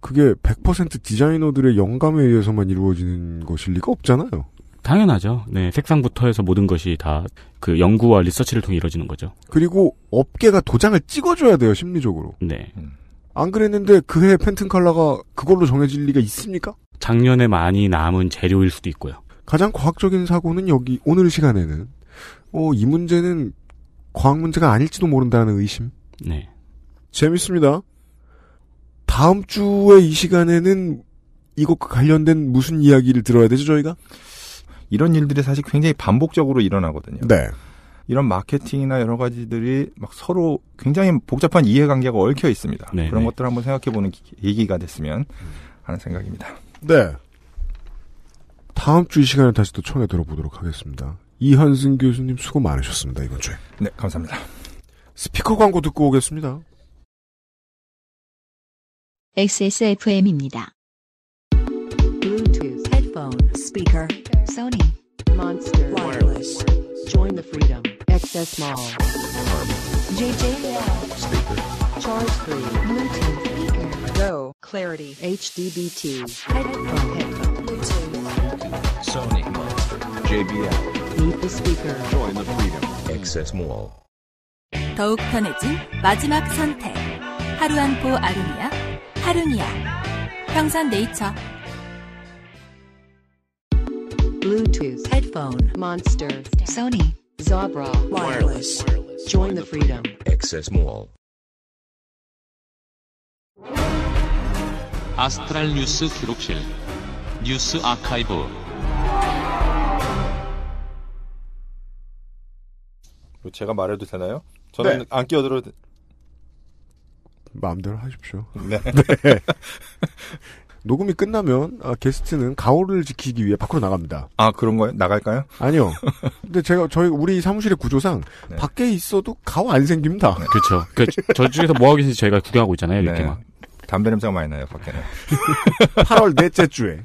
그게 100% 디자이너들의 영감에 의해서만 이루어지는 것일 리가 없잖아요. 당연하죠. 네, 색상부터 해서 모든 것이 다 그 연구와 리서치를 통해 이루어지는 거죠. 그리고 업계가 도장을 찍어줘야 돼요, 심리적으로. 네. 음. 안 그랬는데 그해 팬튼 컬러가 그걸로 정해질 리가 있습니까? 작년에 많이 남은 재료일 수도 있고요. 가장 과학적인 사고는 여기 오늘 시간에는 어, 이 문제는 과학 문제가 아닐지도 모른다는 의심. 네. 재밌습니다. 다음 주에 이 시간에는 이것과 그 관련된 무슨 이야기를 들어야 되죠, 저희가? 이런 일들이 사실 굉장히 반복적으로 일어나거든요. 네. 이런 마케팅이나 여러 가지들이 막 서로 굉장히 복잡한 이해관계가 얽혀 있습니다. 네네. 그런 네. 것들 을 한번 생각해보는 얘기가 됐으면 하는 생각입니다. 네. 다음 주 이 시간에 다시 또 청해 들어보도록 하겠습니다. 이한승 교수님 수고 많으셨습니다, 이번 주에. 네, 감사합니다. 스피커 광고 듣고 오겠습니다. XSFM입니다. Bluetooth, headphone, speaker, Sony, Monster, Wireless, Join the Freedom, XS Mall, JJL, Speaker, Charge Free, Bluetooth, Speaker, Go, Clarity, HDBT, Headphone, Headphone, Bluetooth, Sony, Monster, JBL. Meet the speaker. Join the freedom. Access Mall. 더욱 편해진 마지막 선택. 하루 한포 아루니아. 하루니아. 평산 네이처. Bluetooth headphone monster Sony Zabra wireless. wireless. Join the freedom. Access Mall. 아스트랄 뉴스 기록실 뉴스 아카이브 뭐 제가 말해도 되나요? 저는 네. 안 끼어들어도 마음대로 하십시오. 네. 네. 녹음이 끝나면 아, 게스트는 가오를 지키기 위해 밖으로 나갑니다. 아 그런 거예요? 나갈까요? 아니요. 근데 제가 저희 우리 사무실의 구조상 네. 밖에 있어도 가오 안 생깁니다. 네. 그렇죠. 그, 저 중에서 뭐 하고 계는지 저희가 구경하고 있잖아요. 이렇게 네. 막 담배 냄새가 많이 나요 밖에는. 8월 넷째 주에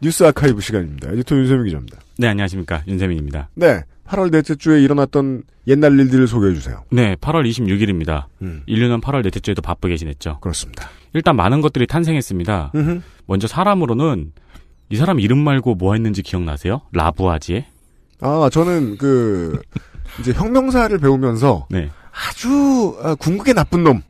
뉴스 아카이브 시간입니다. 에디터 윤세민 기자입니다. 네 안녕하십니까 윤세민입니다. 네 8월 넷째 주에 일어났던 옛날 일들을 소개해 주세요. 네, 8월 26일입니다. 음. 인류는 8월 넷째 주에도 바쁘게 지냈죠. 그렇습니다. 일단 많은 것들이 탄생했습니다. 음흠. 먼저 사람으로는 이 사람 이름 말고 뭐 했는지 기억나세요? 라부아지에? 아, 저는 그 이제 혁명사를 배우면서 네. 아주 아, 궁극의 나쁜 놈.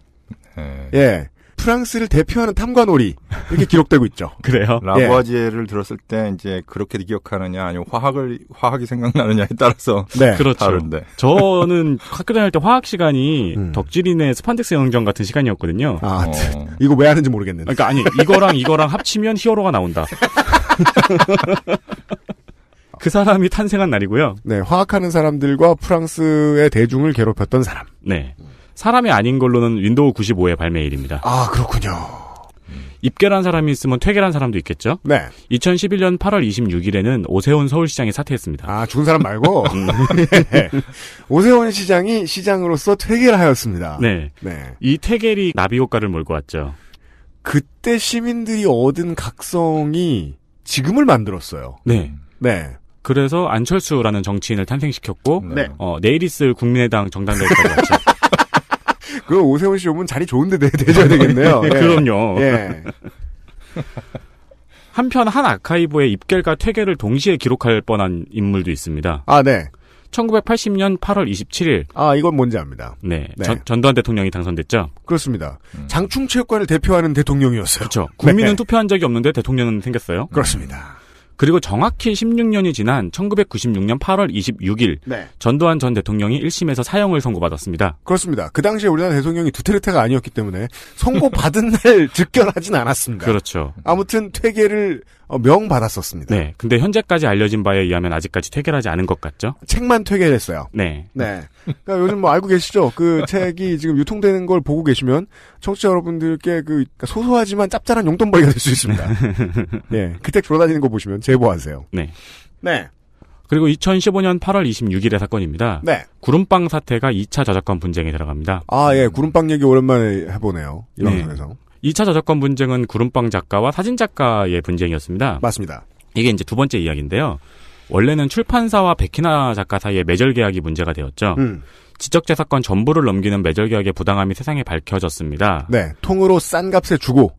네. 예. 프랑스를 대표하는 탐관오리 이렇게 기록되고 있죠. 그래요. 라부아지에를 예. 들었을 때 이제 그렇게 기억하느냐 아니면 화학을 화학이 생각나느냐에 따라서 네. 그렇죠. 다른데. 저는 학교 다닐 때 화학 시간이 음. 덕질인의 스판덱스 영정 같은 시간이었거든요. 아, 어. 이거 왜 하는지 모르겠는데. 그러니까 아니 이거랑 이거랑 합치면 히어로가 나온다. 그 사람이 탄생한 날이고요. 네, 화학하는 사람들과 프랑스의 대중을 괴롭혔던 사람. 네. 사람이 아닌 걸로는 윈도우 95의 발매일입니다. 아, 그렇군요. 입결한 사람이 있으면 퇴결한 사람도 있겠죠? 네. 2011년 8월 26일에는 오세훈 서울시장이 사퇴했습니다. 아, 죽은 사람 말고? 네. 오세훈 시장이 시장으로서 퇴결하였습니다. 네. 네. 이 퇴결이 나비 효과를 몰고 왔죠. 그때 시민들이 얻은 각성이 지금을 만들었어요. 네. 네. 그래서 안철수라는 정치인을 탄생시켰고, 네. 어, 내일 있을 국민의당 정당대회까지 왔죠. 그 오세훈 씨 오면 자리 좋은데 대줘야 네, 되겠네요. 예. 그럼요. 예. 한편 한 아카이브의 입결과 퇴계를 동시에 기록할 뻔한 인물도 있습니다. 아, 네. 1980년 8월 27일. 아, 이건 뭔지 압니다. 네. 네. 전, 전두환 대통령이 당선됐죠? 그렇습니다. 음. 장충체육관을 대표하는 대통령이었어요. 그렇죠. 국민은 네. 투표한 적이 없는데 대통령은 생겼어요. 그렇습니다. 그리고 정확히 16년이 지난 1996년 8월 26일 네. 전두환 전 대통령이 1심에서 사형을 선고받았습니다. 그렇습니다. 그 당시에 우리나라 대통령이 두테르테가 아니었기 때문에 선고받은 날 즉결하진 않았습니다. 그렇죠. 아무튼 퇴계를 어, 명 받았었습니다. 네. 근데 현재까지 알려진 바에 의하면 아직까지 퇴결하지 않은 것 같죠? 책만 퇴결했어요. 네. 네. 그러니까 요즘 뭐 알고 계시죠? 그 책이 지금 유통되는 걸 보고 계시면 청취자 여러분들께 그 소소하지만 짭짤한 용돈벌이가 될 수 있습니다. 네. 그때 돌아다니는 거 보시면 제보하세요. 네. 네. 그리고 2015년 8월 26일의 사건입니다. 네. 구름빵 사태가 2차 저작권 분쟁에 들어갑니다. 아, 예. 구름빵 얘기 오랜만에 해보네요. 이 방송에서. 네. 2차 저작권 분쟁은 구름빵 작가와 사진 작가의 분쟁이었습니다. 맞습니다. 이게 이제 두 번째 이야기인데요. 원래는 출판사와 백희나 작가 사이에 매절 계약이 문제가 되었죠. 음. 지적재사권 전부를 넘기는 매절 계약의 부당함이 세상에 밝혀졌습니다. 네, 통으로 싼 값에 주고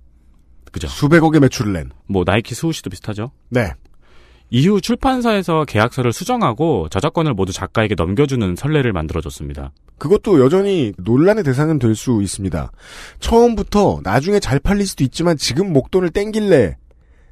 그죠. 수백억의 매출을 낸. 뭐 나이키 수우씨도 비슷하죠. 네. 이후 출판사에서 계약서를 수정하고 저작권을 모두 작가에게 넘겨주는 선례를 만들어줬습니다. 그것도 여전히 논란의 대상은 될 수 있습니다. 처음부터 나중에 잘 팔릴 수도 있지만 지금 목돈을 땡길래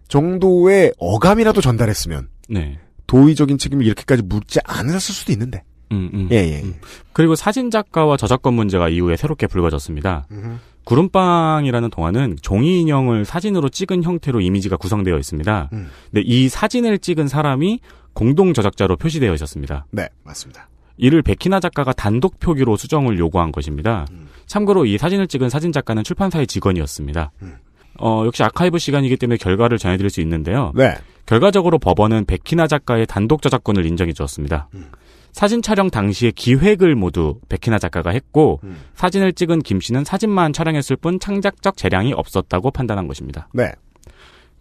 정도의 어감이라도 전달했으면 네. 도의적인 책임을 이렇게까지 묻지 않았을 수도 있는데. 음, 음, 예, 예. 예. 음. 그리고 사진 작가와 저작권 문제가 이후에 새롭게 불거졌습니다. 음. 구름빵이라는 동화는 종이 인형을 사진으로 찍은 형태로 이미지가 구성되어 있습니다. 음. 근데 이 사진을 찍은 사람이 공동 저작자로 표시되어 있었습니다. 네, 맞습니다. 이를 베키나 작가가 단독 표기로 수정을 요구한 것입니다. 음. 참고로 이 사진을 찍은 사진 작가는 출판사의 직원이었습니다. 음. 어, 역시 아카이브 시간이기 때문에 결과를 전해드릴 수 있는데요. 네. 결과적으로 법원은 베키나 작가의 단독 저작권을 인정해 주었습니다. 음. 사진 촬영 당시의 기획을 모두 백희나 작가가 했고 음. 사진을 찍은 김 씨는 사진만 촬영했을 뿐 창작적 재량이 없었다고 판단한 것입니다. 네.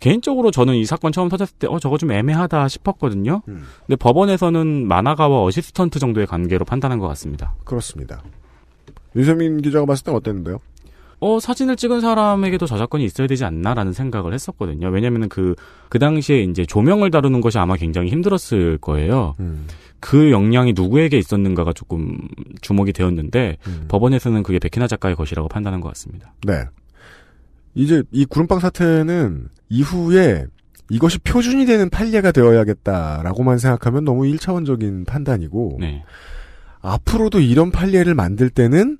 개인적으로 저는 이 사건 처음 터졌을 때, 어, 저거 좀 애매하다 싶었거든요. 음. 근데 법원에서는 만화가와 어시스턴트 정도의 관계로 판단한 것 같습니다. 그렇습니다. 윤세민 기자가 봤을 땐 어땠는데요? 어, 사진을 찍은 사람에게도 저작권이 있어야 되지 않나라는 생각을 했었거든요. 왜냐면은 그, 그 당시에 이제 조명을 다루는 것이 아마 굉장히 힘들었을 거예요. 음. 그 역량이 누구에게 있었는가가 조금 주목이 되었는데 음. 법원에서는 그게 백희나 작가의 것이라고 판단한 것 같습니다. 네. 이제 이 구름빵 사태는 이후에 이것이 표준이 되는 판례가 되어야겠다라고만 생각하면 너무 1차원적인 판단이고 네. 앞으로도 이런 판례를 만들 때는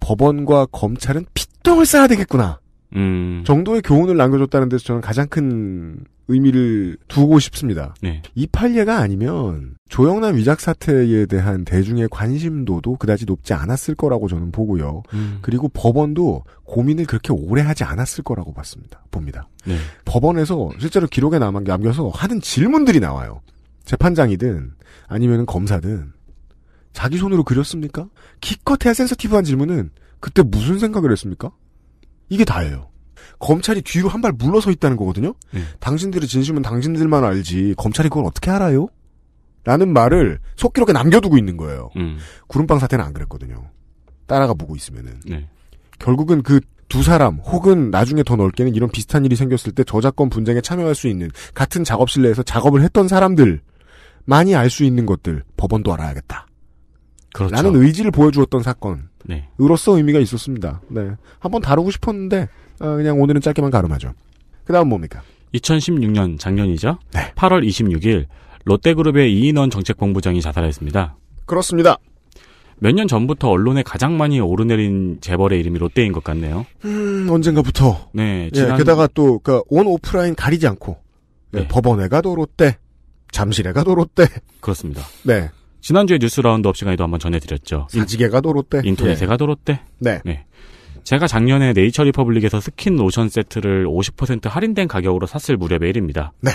법원과 검찰은 피똥을 쌓아야 되겠구나. 음. 정도의 교훈을 남겨줬다는 데서 저는 가장 큰 의미를 두고 싶습니다. 네. 이 판례가 아니면 조영남 위작 사태에 대한 대중의 관심도도 그다지 높지 않았을 거라고 저는 보고요. 음. 그리고 법원도 고민을 그렇게 오래 하지 않았을 거라고 봤습니다. 봅니다. 네. 법원에서 실제로 기록에 남은 게 남겨서 하는 질문들이 나와요. 재판장이든 아니면 검사든 자기 손으로 그렸습니까? 기껏해야 센서티브한 질문은 그때 무슨 생각을 했습니까? 이게 다예요. 검찰이 뒤로 한 발 물러서 있다는 거거든요. 음. 당신들의 진심은 당신들만 알지 검찰이 그걸 어떻게 알아요? 라는 말을 속기록에 남겨두고 있는 거예요. 음. 구름빵 사태는 안 그랬거든요. 따라가 보고 있으면은 네. 결국은 그 두 사람 혹은 나중에 더 넓게는 이런 비슷한 일이 생겼을 때 저작권 분쟁에 참여할 수 있는 같은 작업실 내에서 작업을 했던 사람들 많이 알 수 있는 것들 법원도 알아야겠다. 그렇죠. 라는 의지를 보여주었던 사건. 네. 으로서 의미가 있었습니다. 네. 한번 다루고 싶었는데 어, 그냥 오늘은 짧게만 가름하죠. 그다음 뭡니까? 2016년 작년이죠. 네. 8월 26일 롯데그룹의 이인원 정책본부장이 자살했습니다. 그렇습니다. 몇 년 전부터 언론에 가장 많이 오르내린 재벌의 이름이 롯데인 것 같네요. 음, 언젠가부터. 네. 예, 지난... 예, 게다가 또온 그러니까 오프라인 가리지 않고 네. 네. 법원에 가도 롯데, 잠실에 가도 롯데. 그렇습니다. 네. 지난주에 뉴스 라운드업 시간에도 한번 전해드렸죠. 사지개가 도로떼. 인터넷에가 네. 도로떼. 네. 네. 제가 작년에 네이처 리퍼블릭에서 스킨 로션 세트를 50% 할인된 가격으로 샀을 무렵 일입니다. 네.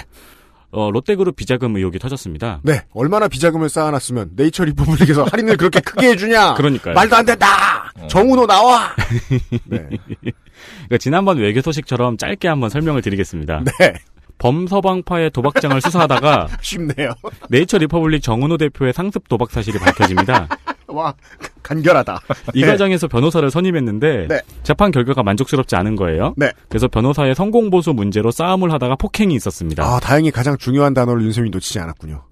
어, 롯데그룹 비자금 의혹이 터졌습니다. 네. 얼마나 비자금을 쌓아놨으면 네이처 리퍼블릭에서 할인을 그렇게 크게 해주냐. 그러니까요. 말도 안 된다. 어. 정우노 나와. 네. 그러니까 지난번 외교 소식처럼 짧게 한번 설명을 드리겠습니다. 네. 범서방파의 도박장을 수사하다가 쉽네요. 네이처 리퍼블릭 정은호 대표의 상습 도박 사실이 밝혀집니다. 와 간결하다. 이 네. 과정에서 네. 변호사를 선임했는데 네. 재판 결과가 만족스럽지 않은 거예요. 네. 그래서 변호사의 성공 보수 문제로 싸움을 하다가 폭행이 있었습니다. 아 다행히 가장 중요한 단어를 윤세민이 놓치지 않았군요.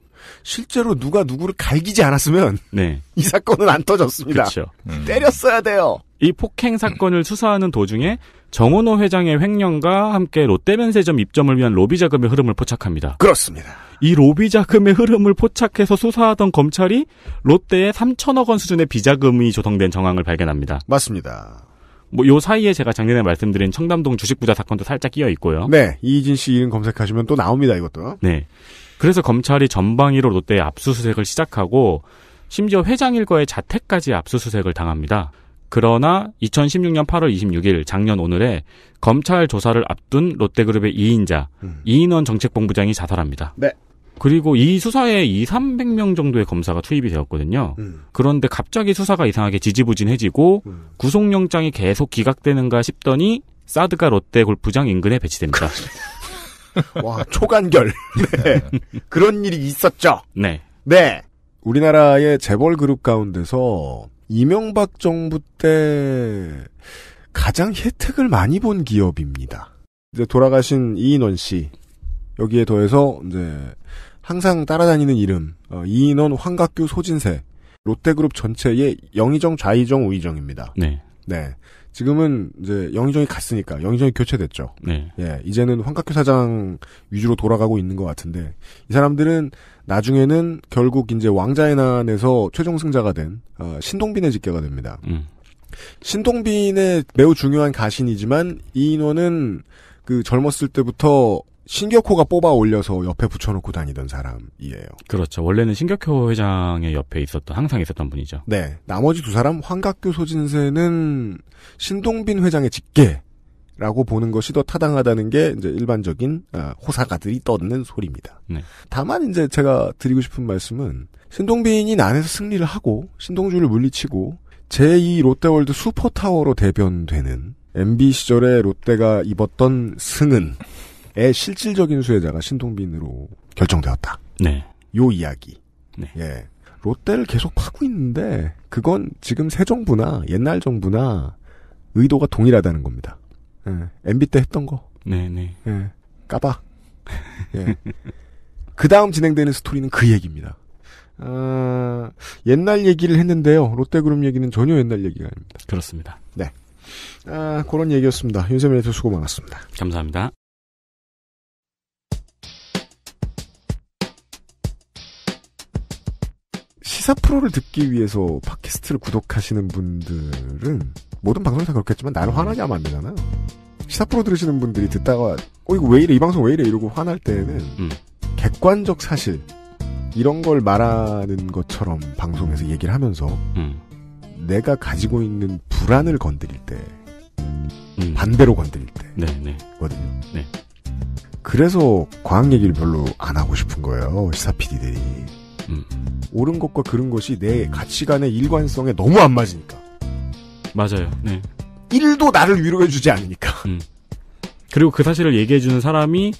실제로 누가 누구를 갈기지 않았으면 네. 이 사건은 안 터졌습니다. 그렇죠. 음. 때렸어야 돼요. 이 폭행 사건을 수사하는 도중에 정원호 회장의 횡령과 함께 롯데면세점 입점을 위한 로비 자금의 흐름을 포착합니다. 그렇습니다. 이 로비 자금의 흐름을 포착해서 수사하던 검찰이 롯데에 3천억 원 수준의 비자금이 조성된 정황을 발견합니다. 맞습니다. 뭐 요 사이에 제가 작년에 말씀드린 청담동 주식부자 사건도 살짝 끼어 있고요. 네, 이진 씨 이름 검색하시면 또 나옵니다 이것도. 네. 그래서 검찰이 전방위로 롯데의 압수수색을 시작하고 심지어 회장 일거의 자택까지 압수수색을 당합니다. 그러나 2016년 8월 26일 작년 오늘에 검찰 조사를 앞둔 롯데그룹의 2인자 음. 이인원 정책본부장이 자살합니다. 네. 그리고 이 수사에 2, 300명 정도의 검사가 투입이 되었거든요. 음. 그런데 갑자기 수사가 이상하게 지지부진해지고 음. 구속영장이 계속 기각되는가 싶더니 사드가 롯데 골프장 인근에 배치됩니다. 와, 초간결. 네. 그런 일이 있었죠. 네. 네. 우리나라의 재벌 그룹 가운데서 이명박 정부 때 가장 혜택을 많이 본 기업입니다. 이제 돌아가신 이인원 씨 여기에 더해서 이제 항상 따라다니는 이름 어, 이인원, 황각규, 소진세 롯데그룹 전체의 영의정, 좌의정, 우의정입니다. 네. 네. 지금은 이제 영희정이 갔으니까 영희정이 교체됐죠. 네. 예, 이제는 황각규 사장 위주로 돌아가고 있는 것 같은데 이 사람들은 나중에는 결국 이제 왕자의 난에서 최종 승자가 된 어, 신동빈의 직계가 됩니다. 음. 신동빈의 매우 중요한 가신이지만 이 인원은 그 젊었을 때부터 신격호가 뽑아 올려서 옆에 붙여놓고 다니던 사람이에요. 그렇죠. 원래는 신격호 회장의 옆에 있었던 항상 있었던 분이죠. 네. 나머지 두 사람 황각교 소진세는 신동빈 회장의 직계라고 보는 것이 더 타당하다는 게 이제 일반적인 아, 호사가들이 떠드는 소리입니다. 네. 다만 이제 제가 드리고 싶은 말씀은 신동빈이 난에서 승리를 하고 신동주를 물리치고 제2 롯데월드 슈퍼타워로 대변되는 MB 시절에 롯데가 입었던 승은 의 실질적인 수혜자가 신동빈으로 결정되었다. 네. 요 이야기. 네. 예. 롯데를 계속 파고 있는데 그건 지금 새 정부나 옛날 정부나 의도가 동일하다는 겁니다. 예. MB 때 했던 거. 네네. 네. 예. 까봐. 예. 그 다음 진행되는 스토리는 그 얘기입니다. 아, 옛날 얘기를 했는데요. 롯데그룹 얘기는 전혀 옛날 얘기가 아닙니다. 그렇습니다. 네. 아, 그런 얘기였습니다. 윤세민 에디 수고 많았습니다. 감사합니다. 시사 프로를 듣기 위해서 팟캐스트를 구독하시는 분들은 모든 방송이 다 그렇겠지만 나를 음. 화나게 하면 안 되잖아요. 시사 프로 들으시는 분들이 듣다가 어 이거 왜 이래 이 방송 왜 이래 이러고 화날 때는 음. 객관적 사실 이런 걸 말하는 것처럼 방송에서 얘기를 하면서 음. 내가 가지고 있는 불안을 건드릴 때 음. 반대로 건드릴 때거든요. 네, 네. 네. 그래서 과학 얘기를 별로 안 하고 싶은 거예요 시사 PD들이. 음. 옳은 것과 그른 것이 내 가치관의 일관성에 너무 안 맞으니까. 맞아요. 네. 1도 나를 위로해주지 않으니까. 음. 그리고 그 사실을 얘기해주는 사람이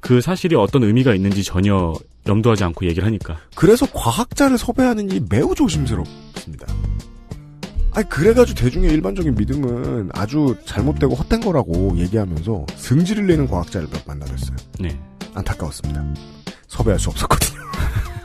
그 사실이 어떤 의미가 있는지 전혀 염두하지 않고 얘기를 하니까. 그래서 과학자를 섭외하는 일이 매우 조심스럽습니다. 아니 그래가지고 대중의 일반적인 믿음은 아주 잘못되고 헛된 거라고 얘기하면서 승질을 내는 과학자를 몇 만나뵀어요. 네. 안타까웠습니다. 섭외할 수 없었거든요.